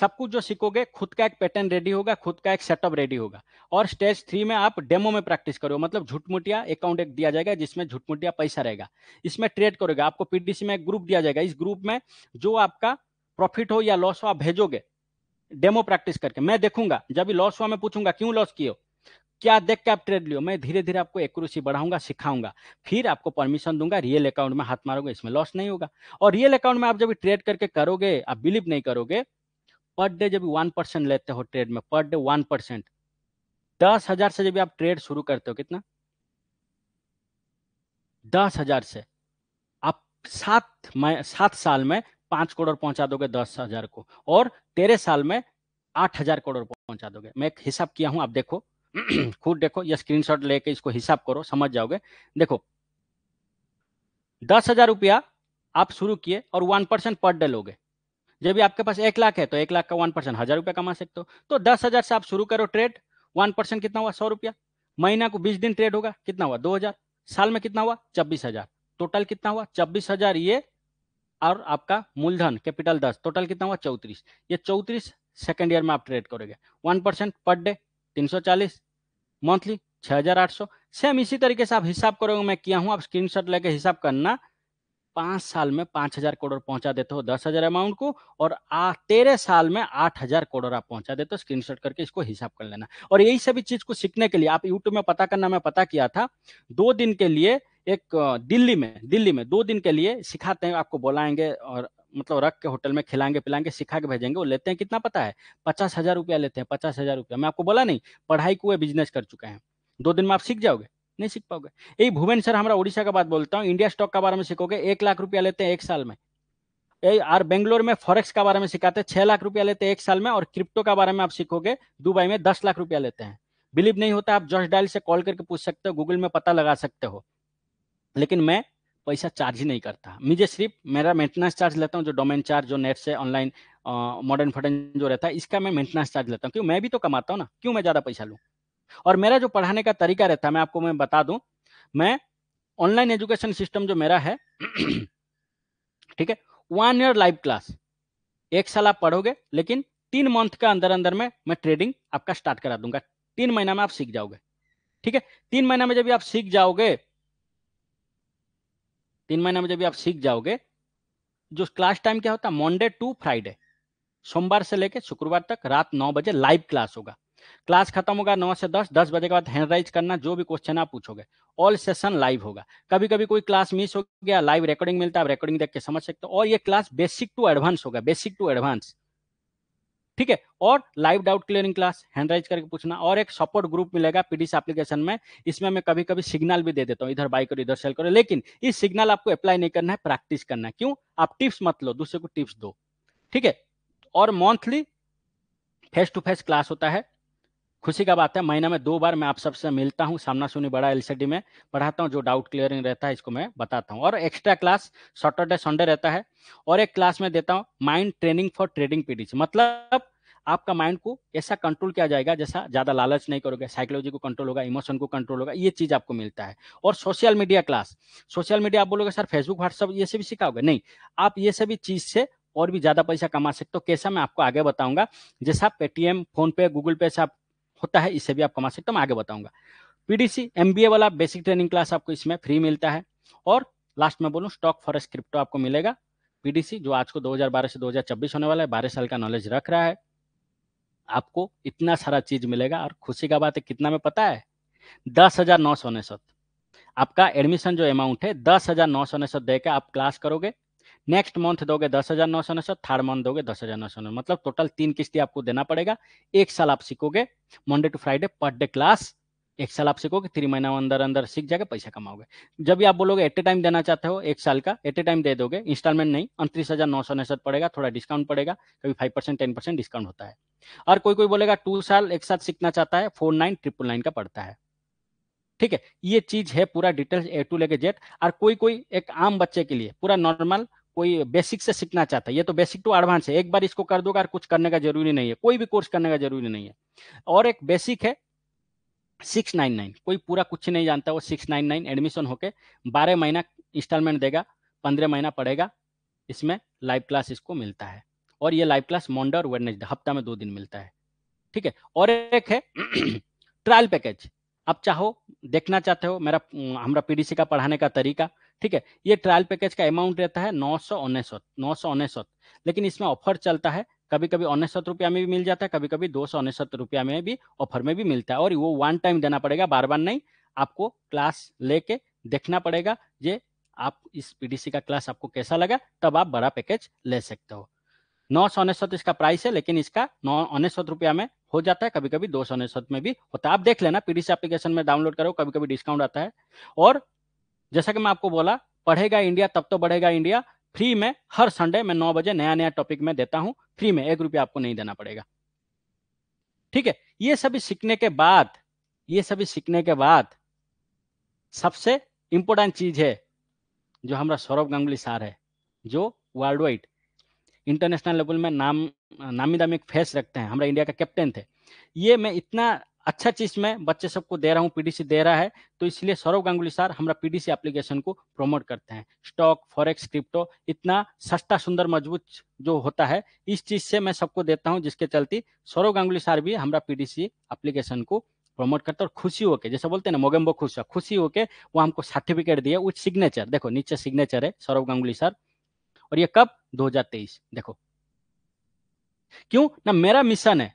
सब कुछ जो सीखोगे खुद का एक पैटर्न रेडी होगा खुद का एक सेटअप रेडी होगा और स्टेज थ्री में आप डेमो में प्रैक्टिस करो मतलब झूठमुटिया अकाउंट एक दिया जाएगा जिसमें झूठमुटिया पैसा रहेगा इसमें ट्रेड करोगे आपको पीडीसी में एक ग्रुप दिया जाएगा इस ग्रुप में जो आपका प्रॉफिट हो या लॉस हो आप भेजोगे डेमो प्रैक्टिस करके मैं देखूंगा जब भी लॉस हुआ मैं पूछूंगा क्यों लॉस किए क्या देख के आप ट्रेड लियो मैं धीरे धीरे आपको एक्यूरेसी बढ़ाऊंगा सिखाऊंगा फिर आपको परमिशन दूंगा रियल अकाउंट में हाथ मारोगे इसमें लॉस नहीं होगा और रियल अकाउंट में आप जब ट्रेड करके करोगे आप बिलीव नहीं करोगे पर डे जब वन परसेंट लेते हो ट्रेड में पर डे वन परसेंट दस हजार से जब आप ट्रेड शुरू करते हो कितना दस हजार से आप सात सात साल में पांच करोड़ पहुंचा दोगे दस हजार को और तेरह साल में आठ हजार करोड़ पहुंचा दोगे मैं एक हिसाब किया हूं आप देखो खुद देखो या स्क्रीनशॉट लेके इसको हिसाब करो समझ जाओगे देखो दस हजार रुपया आप शुरू किए और वन परसेंट पर डे लोगे जब भी आपके पास एक लाख है तो एक लाख का वन परसेंट हजार रुपया कमा सकते हो तो दस हजार से आप शुरू करो ट्रेड वन परसेंट कितना हुआ सौ रुपया महीना को बीस दिन ट्रेड होगा कितना हुआ दो हजार साल में कितना हुआ छब्बीस हजार टोटल कितना हुआ छब्बीस हजार ये और आपका मूलधन कैपिटल दस टोटल कितना हुआ चौतीस ये चौतीस सेकेंड ईयर में आप ट्रेड करोगे वन परसेंट पर डे तीन सौ चालीस मंथली छः हजार आठ सौ सेम इसी तरीके से आप हिसाब करोगे मैं किया हूँ आप स्क्रीन शॉट लेके हिसाब करना पांच साल में पांच हजार करोड़ पहुंचा देते हो दस हजार अमाउंट को और तेरह साल में आठ हजार करोड़ आप पहुंचा देते हो स्क्रीनशॉट करके इसको हिसाब कर लेना और यही सभी चीज को सीखने के लिए आप यूट्यूब में पता करना मैं पता किया था दो दिन के लिए एक दिल्ली में दिल्ली में दो दिन के लिए सिखाते हैं आपको बुलाएंगे और मतलब रख के होटल में खिलाएंगे पिलाएंगे सिखा के भेजेंगे वो लेते हैं कितना पता है पचास हजार रुपया लेते हैं पचास हजार रुपया मैं आपको बोला नहीं पढ़ाई को बिजनेस कर चुके हैं दो दिन में आप सीख जाओगे नहीं सीख पाओगे यही भुवन सर हमारा उड़ीसा का बात बोलता हूँ इंडिया स्टॉक का बारे में सीखोगे एक लाख रुपया लेते हैं एक साल में यही और बेंगलोर में फॉरेक्स का बारे में सिखाते हैं छह लाख रुपया लेते हैं एक साल में और क्रिप्टो का बारे में आप सीखोगे दुबई में दस लाख रुपया लेते हैं बिलीव नहीं होता आप जॉर्ज डायल से कॉल करके पूछ सकते हो गूगल में पता लगा सकते हो लेकिन मैं पैसा चार्ज ही नहीं करता मुझे सिर्फ मेरा मेंटेनेंस चार्ज लेता हूँ जो डोमेन चार्ज जो नेट से ऑनलाइन मॉडर्न फटन जो रहता है इसका मैं मेंटेनेंस चार्ज लेता हूँ क्यों मैं भी तो कमाता हूँ ना क्यों मैं ज़्यादा पैसा लूँ और मेरा जो पढ़ाने का तरीका रहता है मैं आपको मैं बता दूँ मैं ऑनलाइन एजुकेशन सिस्टम जो मेरा है ठीक है वन ईयर लाइव क्लास एक साल आप पढ़ोगे लेकिन तीन मंथ का अंदर अंदर में मैं ट्रेडिंग आपका स्टार्ट करा दूंगा तीन महीना में आप सीख जाओगे ठीक है तीन महीना में जब आप सीख जाओगे तीन महीने में जब आप सीख जाओगे जो क्लास टाइम क्या होता है मंडे टू फ्राइडे सोमवार से लेकर शुक्रवार तक रात नौ बजे लाइव क्लास होगा क्लास खत्म होगा नौ से दस दस बजे के बाद हैंड राइज करना जो भी क्वेश्चन आप पूछोगे ऑल सेशन लाइव होगा कभी कभी कोई क्लास मिस हो गया लाइव रिकॉर्डिंग मिलता है आप रिकॉर्डिंग देख के समझ सकते हो और ये क्लास बेसिक टू एडवांस होगा बेसिक टू एडवांस ठीक है और live doubt clearing class hand raise करके पूछना और एक सपोर्ट ग्रुप मिलेगा पीडीसी एप्लीकेशन में इसमें मैं कभी कभी सिग्नल भी दे देता हूँ इधर बाई करो इधर सेल करो लेकिन इस सिग्नल आपको अप्लाई नहीं करना है प्रैक्टिस करना है क्यों आप टिप्स मत लो दूसरे को टिप्स दो ठीक है और monthly face to face class होता है खुशी का बात है महीने में दो बार मैं आप सबसे मिलता हूँ सामना सुनी बड़ा एलसीडी में पढ़ाता हूँ जो डाउट क्लियरिंग रहता है इसको मैं बताता हूँ और एक्स्ट्रा क्लास सैटरडे संडे रहता है और एक क्लास में देता हूँ mind training for trading PDC मतलब आपका माइंड को ऐसा कंट्रोल किया जाएगा जैसा ज्यादा लालच नहीं करोगे साइकोलॉजी को कंट्रोल होगा इमोशन को कंट्रोल होगा ये चीज आपको मिलता है और social media class social media आप बोलोगे सर फेसबुक व्हाट्सअप ये से भी सिखाओगे नहीं आप ये सभी चीज से और भी ज्यादा पैसा कमा सकते हो कैसा मैं आपको आगे बताऊंगा जैसा पेटीएम फोन पे गूगल पे से आप होता है इससे भी आप कमा सकते हो मैं आगे बताऊंगा पीडीसी एमबीए वाला बेसिक ट्रेनिंग क्लास आपको इसमें फ्री मिलता है और लास्ट में बोलूँ स्टॉक फॉरेस्ट क्रिप्टो आपको मिलेगा पीडीसी जो आज को 2012 से 2026 होने वाला है बारह साल का नॉलेज रख रहा है आपको इतना सारा चीज मिलेगा और खुशी का बात है कितना में पता है दस हजार नौ सौ आपका एडमिशन जो अमाउंट है दस हजार नौ सौ आप क्लास करोगे नेक्स्ट मंथ दोगे दस हजार नौ सौ उनसठ थर्ड मंथ दोगे दस हजार नौ सौ मतलब टोटल तीन किस्ती आपको देना पड़ेगा एक साल आप सीखोगे Monday to Friday per day class एक साल आप सीखोगे तीन महीना अंदर अंदर सीख जाके पैसा कमाओगे जब भी आप बोलोगे एट ए टाइम देना चाहते हो एक साल का एट ए टाइम दे दोगे इंस्टॉलमेंट नहीं अंतरीस हजार नौ सौ उनसठ पड़ेगा थोड़ा डिस्काउंट पड़ेगा कभी five percent ten percent discount होता है और कोई कोई बोलेगा टू साल एक साथ सीखना चाहता है फोर नाइन ट्रिपल नाइन का पड़ता है ठीक है ये चीज है पूरा डिटेल्स ए टू लेके जेड और कोई कोई एक आम बच्चे के लिए पूरा नॉर्मल कोई बेसिक से सीखना चाहता है ये तो बेसिक टू एडवांस है एक बार इसको कर दोगे और कुछ करने का जरूरी नहीं है कोई भी कोर्स करने का जरूरी नहीं है और एक बेसिक है सिक्स नाइन नाइन कोई पूरा कुछ नहीं जानता वो सिक्स नाइन नाइन एडमिशन होके बारह महीना इंस्टॉलमेंट देगा पंद्रह महीना पड़ेगा इसमें लाइव क्लास इसको मिलता है और ये लाइव क्लास मंडे और वेडनेसडे हफ्ता में दो दिन मिलता है ठीक है और एक है ट्रायल पैकेज आप चाहो देखना चाहते हो मेरा हमारा हम्म, पीडीसी का पढ़ाने का तरीका ठीक है ये ट्रायल पैकेज का अमाउंट रहता है नौ सौ उन्नीस नौ सौ लेकिन इसमें ऑफर चलता है कभी कभी उन्नीसौत रुपया में भी मिल जाता है कभी कभी दो सौ उन्नीसौत रुपया में भी ऑफर में भी मिलता है और वो वन टाइम देना पड़ेगा बार बार नहीं आपको क्लास लेके देखना पड़ेगा ये आप इस पीडीसी का क्लास आपको कैसा लगा तब आप बड़ा पैकेज ले सकते हो नौ सौ उनसठ इसका प्राइस है लेकिन इसका नौ उनसठ रुपया में हो जाता है कभी कभी दो सौ उनसठ में भी होता है आप देख लेना पीडीसी एप्लीकेशन में डाउनलोड करो कभी कभी डिस्काउंट आता है और जैसा कि मैं आपको बोला पढ़ेगा इंडिया तब तो बढ़ेगा इंडिया फ्री में हर संडे में नौ बजे नया नया टॉपिक में देता हूं फ्री में एक रुपया आपको नहीं देना पड़ेगा ठीक है ये सभी सीखने के बाद ये सभी सीखने के बाद सबसे इंपॉर्टेंट चीज है जो हमारा सौरभ गांगुली सार है जो वर्ल्ड वाइड इंटरनेशनल लेवल में नाम नामी दामी फेस रखते हैं हमारा इंडिया का कैप्टन थे ये मैं इतना अच्छा चीज मैं बच्चे सबको दे रहा हूँ पीडीसी दे रहा है तो इसलिए सौरभ गांगुली सर हमारा पीडीसी एप्लीकेशन को प्रमोट करते हैं स्टॉक फॉरेक्स क्रिप्टो इतना सस्ता सुंदर मजबूत जो होता है इस चीज से मैं सबको देता हूँ जिसके चलते सौरभ गांगुली सर भी हमारा पीडीसी एप्लीकेशन को प्रमोट करते और खुशी होके जैसे बोलते हैं ना मोगेम्बो खुश खुशी होके वो हमको सर्टिफिकेट दिया विथ सिग्नेचर देखो नीचे सिग्नेचर है सौरभ गांगुली सर और ये कब दो देखो क्यों ना मेरा मिशन है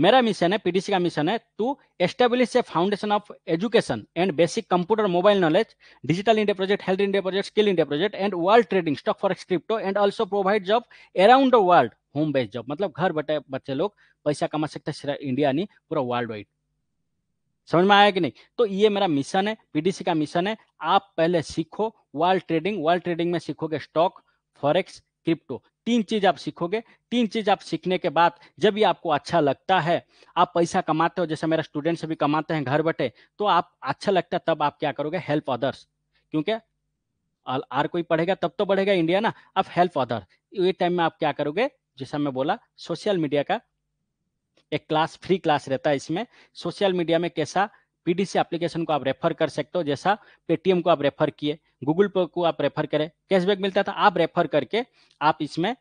मेरा मिशन है पीडीसी का मिशन है to establish a foundation of education and basic computer mobile knowledge digital India project health India project skill India project and world trading stock for crypto and also provide job around the world home based job मतलब घर बैठे बच्चे लोग पैसा कमा सकते हैं India नहीं पूरा वर्ल्ड वाइड समझ में आया कि नहीं तो ये मेरा मिशन है पीडीसी का मिशन है आप पहले सीखो वर्ल्ड ट्रेडिंग वर्ल्ड ट्रेडिंग में सीखोगे स्टॉक फॉरेक्स क्रिप्टो तीन चीज आप सीखोगे तीन चीज आप सीखने के बाद जब भी आपको अच्छा लगता है आप पैसा कमाते हो जैसे मेरा स्टूडेंट्स भी कमाते हैं घर बैठे तो आप अच्छा लगता है तब आप क्या करोगे हेल्प अदर्स क्योंकि आर कोई पढ़ेगा तब तो बढ़ेगा इंडिया ना आप हेल्प अदर ये टाइम में आप क्या करोगे जैसा मैं बोला सोशल मीडिया का एक क्लास फ्री क्लास रहता है इसमें सोशल मीडिया में कैसा पीडीसी एप्लीकेशन को आप रेफर कर सकते हो जैसा पेटीएम को आप रेफर किए गूगल पे को आप रेफर करें कैशबैक मिलता था तो आप रेफर करके आप इसमें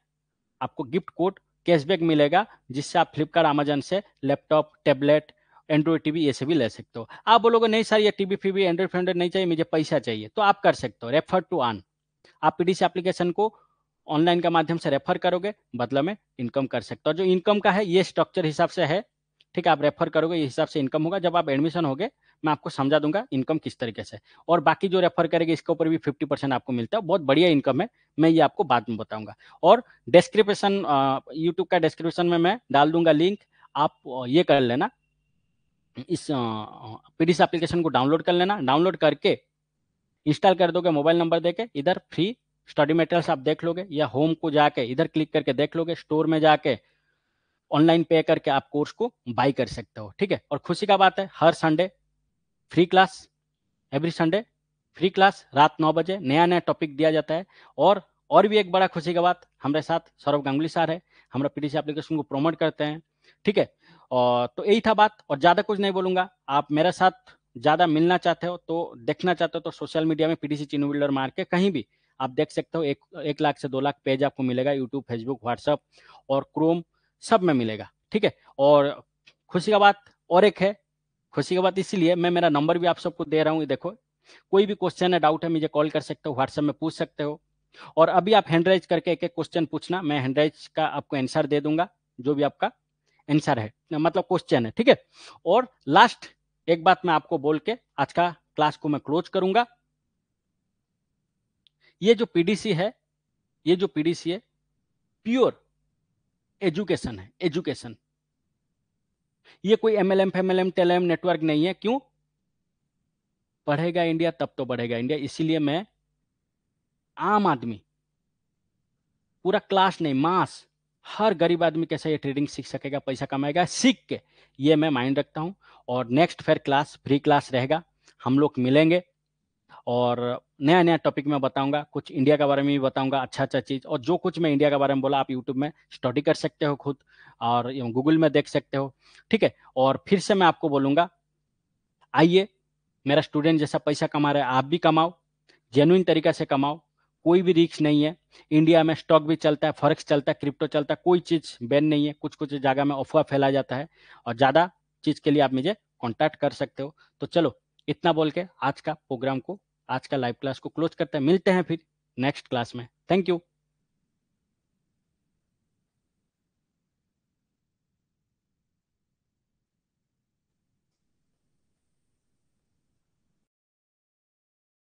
आपको गिफ्ट कोड कैशबैक मिलेगा जिससे आप फ्लिपकार्ट अमेजन से लैपटॉप टैबलेट एंड्रॉयड टीवी ये सभी ले सकते हो आप बोलोगे नहीं सर ये टीवी फीवी एंड्रॉयड फ्रेंड्रॉइड नहीं चाहिए मुझे पैसा चाहिए तो आप कर सकते हो रेफर टू आन आप पीडीसी एप्लीकेशन को ऑनलाइन के माध्यम से रेफर करोगे बदला में इनकम कर सकते हो जो इनकम का है ये स्ट्रक्चर हिसाब से है ठीक है आप रेफर करोगे इस हिसाब से इनकम होगा जब आप एडमिशन होगे मैं आपको समझा दूंगा इनकम किस तरीके से और बाकी जो रेफर करेगा इसके ऊपर भी फिफ्टी परसेंट आपको मिलता है बहुत बढ़िया इनकम है मैं ये आपको बाद में बताऊंगा और डिस्क्रिप्शन यूट्यूब का डिस्क्रिप्शन में मैं डाल दूंगा लिंक आप ये कर लेना इस पीडीसी एप्लीकेशन को डाउनलोड कर लेना डाउनलोड करके इंस्टॉल कर दोगे मोबाइल नंबर देके इधर फ्री स्टडी मटेरियल्स आप देख लोगे या होम को जाके इधर क्लिक करके देख लोगे स्टोर में जाके ऑनलाइन पे करके आप कोर्स को बाई कर सकते हो ठीक है और खुशी का बात है हर Sunday free class every Sunday free class रात नौ बजे नया नया टॉपिक दिया जाता है और और भी एक बड़ा खुशी का बात हमारे साथ सौरभ गांगुली सर है हमारा पीटीसी एप्लीकेशन को प्रोमोट करते हैं ठीक है और तो यही था बात और ज़्यादा कुछ नहीं बोलूंगा आप मेरे साथ ज़्यादा मिलना चाहते हो तो देखना चाहते हो तो सोशल मीडिया में पीटीसी चीनू बिल्डर मार के कहीं भी आप देख सकते हो एक एक लाख से दो लाख पेज आपको मिलेगा यूट्यूब फेसबुक व्हाट्सअप और क्रोम सब में मिलेगा ठीक है और खुशी का बात और एक है खुशी का बात इसीलिए मैं मेरा नंबर भी आप सबको दे रहा हूँ देखो कोई भी क्वेश्चन है डाउट है मुझे कॉल कर सकते हो व्हाट्सएप में पूछ सकते हो और अभी आप हैंडराइज करके एक एक क्वेश्चन पूछना मैं हैंडराइज का आपको आंसर दे दूंगा जो भी आपका आंसर है मतलब क्वेश्चन है ठीक है और लास्ट एक बात मैं आपको बोल के आज का क्लास को मैं क्लोज करूंगा ये जो पीडीसी है ये जो पीडीसी है प्योर एजुकेशन है एजुकेशन ये कोई एमएलएम फेमएलएम टेलएम नेटवर्क नहीं है क्यों पढ़ेगा इंडिया तब तो बढ़ेगा इंडिया इसीलिए मैं आम आदमी पूरा क्लास नहीं मास हर गरीब आदमी कैसे ये ट्रेडिंग सीख सकेगा पैसा कमाएगा सीख के ये मैं माइंड रखता हूं और नेक्स्ट फिर क्लास फ्री क्लास रहेगा हम लोग मिलेंगे और नया नया टॉपिक मैं बताऊंगा कुछ इंडिया के बारे में भी बताऊंगा अच्छा अच्छा चीज़ और जो कुछ मैं इंडिया के बारे में बोला आप यूट्यूब में स्टडी कर सकते हो खुद और गूगल में देख सकते हो ठीक है और फिर से मैं आपको बोलूँगा आइए मेरा स्टूडेंट जैसा पैसा कमा रहे आप भी कमाओ जेनुइन तरीका से कमाओ कोई भी रिक्स नहीं है इंडिया में स्टॉक भी चलता है फॉरेक्स चलता है क्रिप्टो चलता है कोई चीज़ बैन नहीं है कुछ कुछ जगह में अफवाह फैला जाता है और ज़्यादा चीज़ के लिए आप मुझे कॉन्टैक्ट कर सकते हो तो चलो इतना बोल के आज का प्रोग्राम को आज का लाइव क्लास को क्लोज करते हैं मिलते हैं फिर नेक्स्ट क्लास में थैंक यू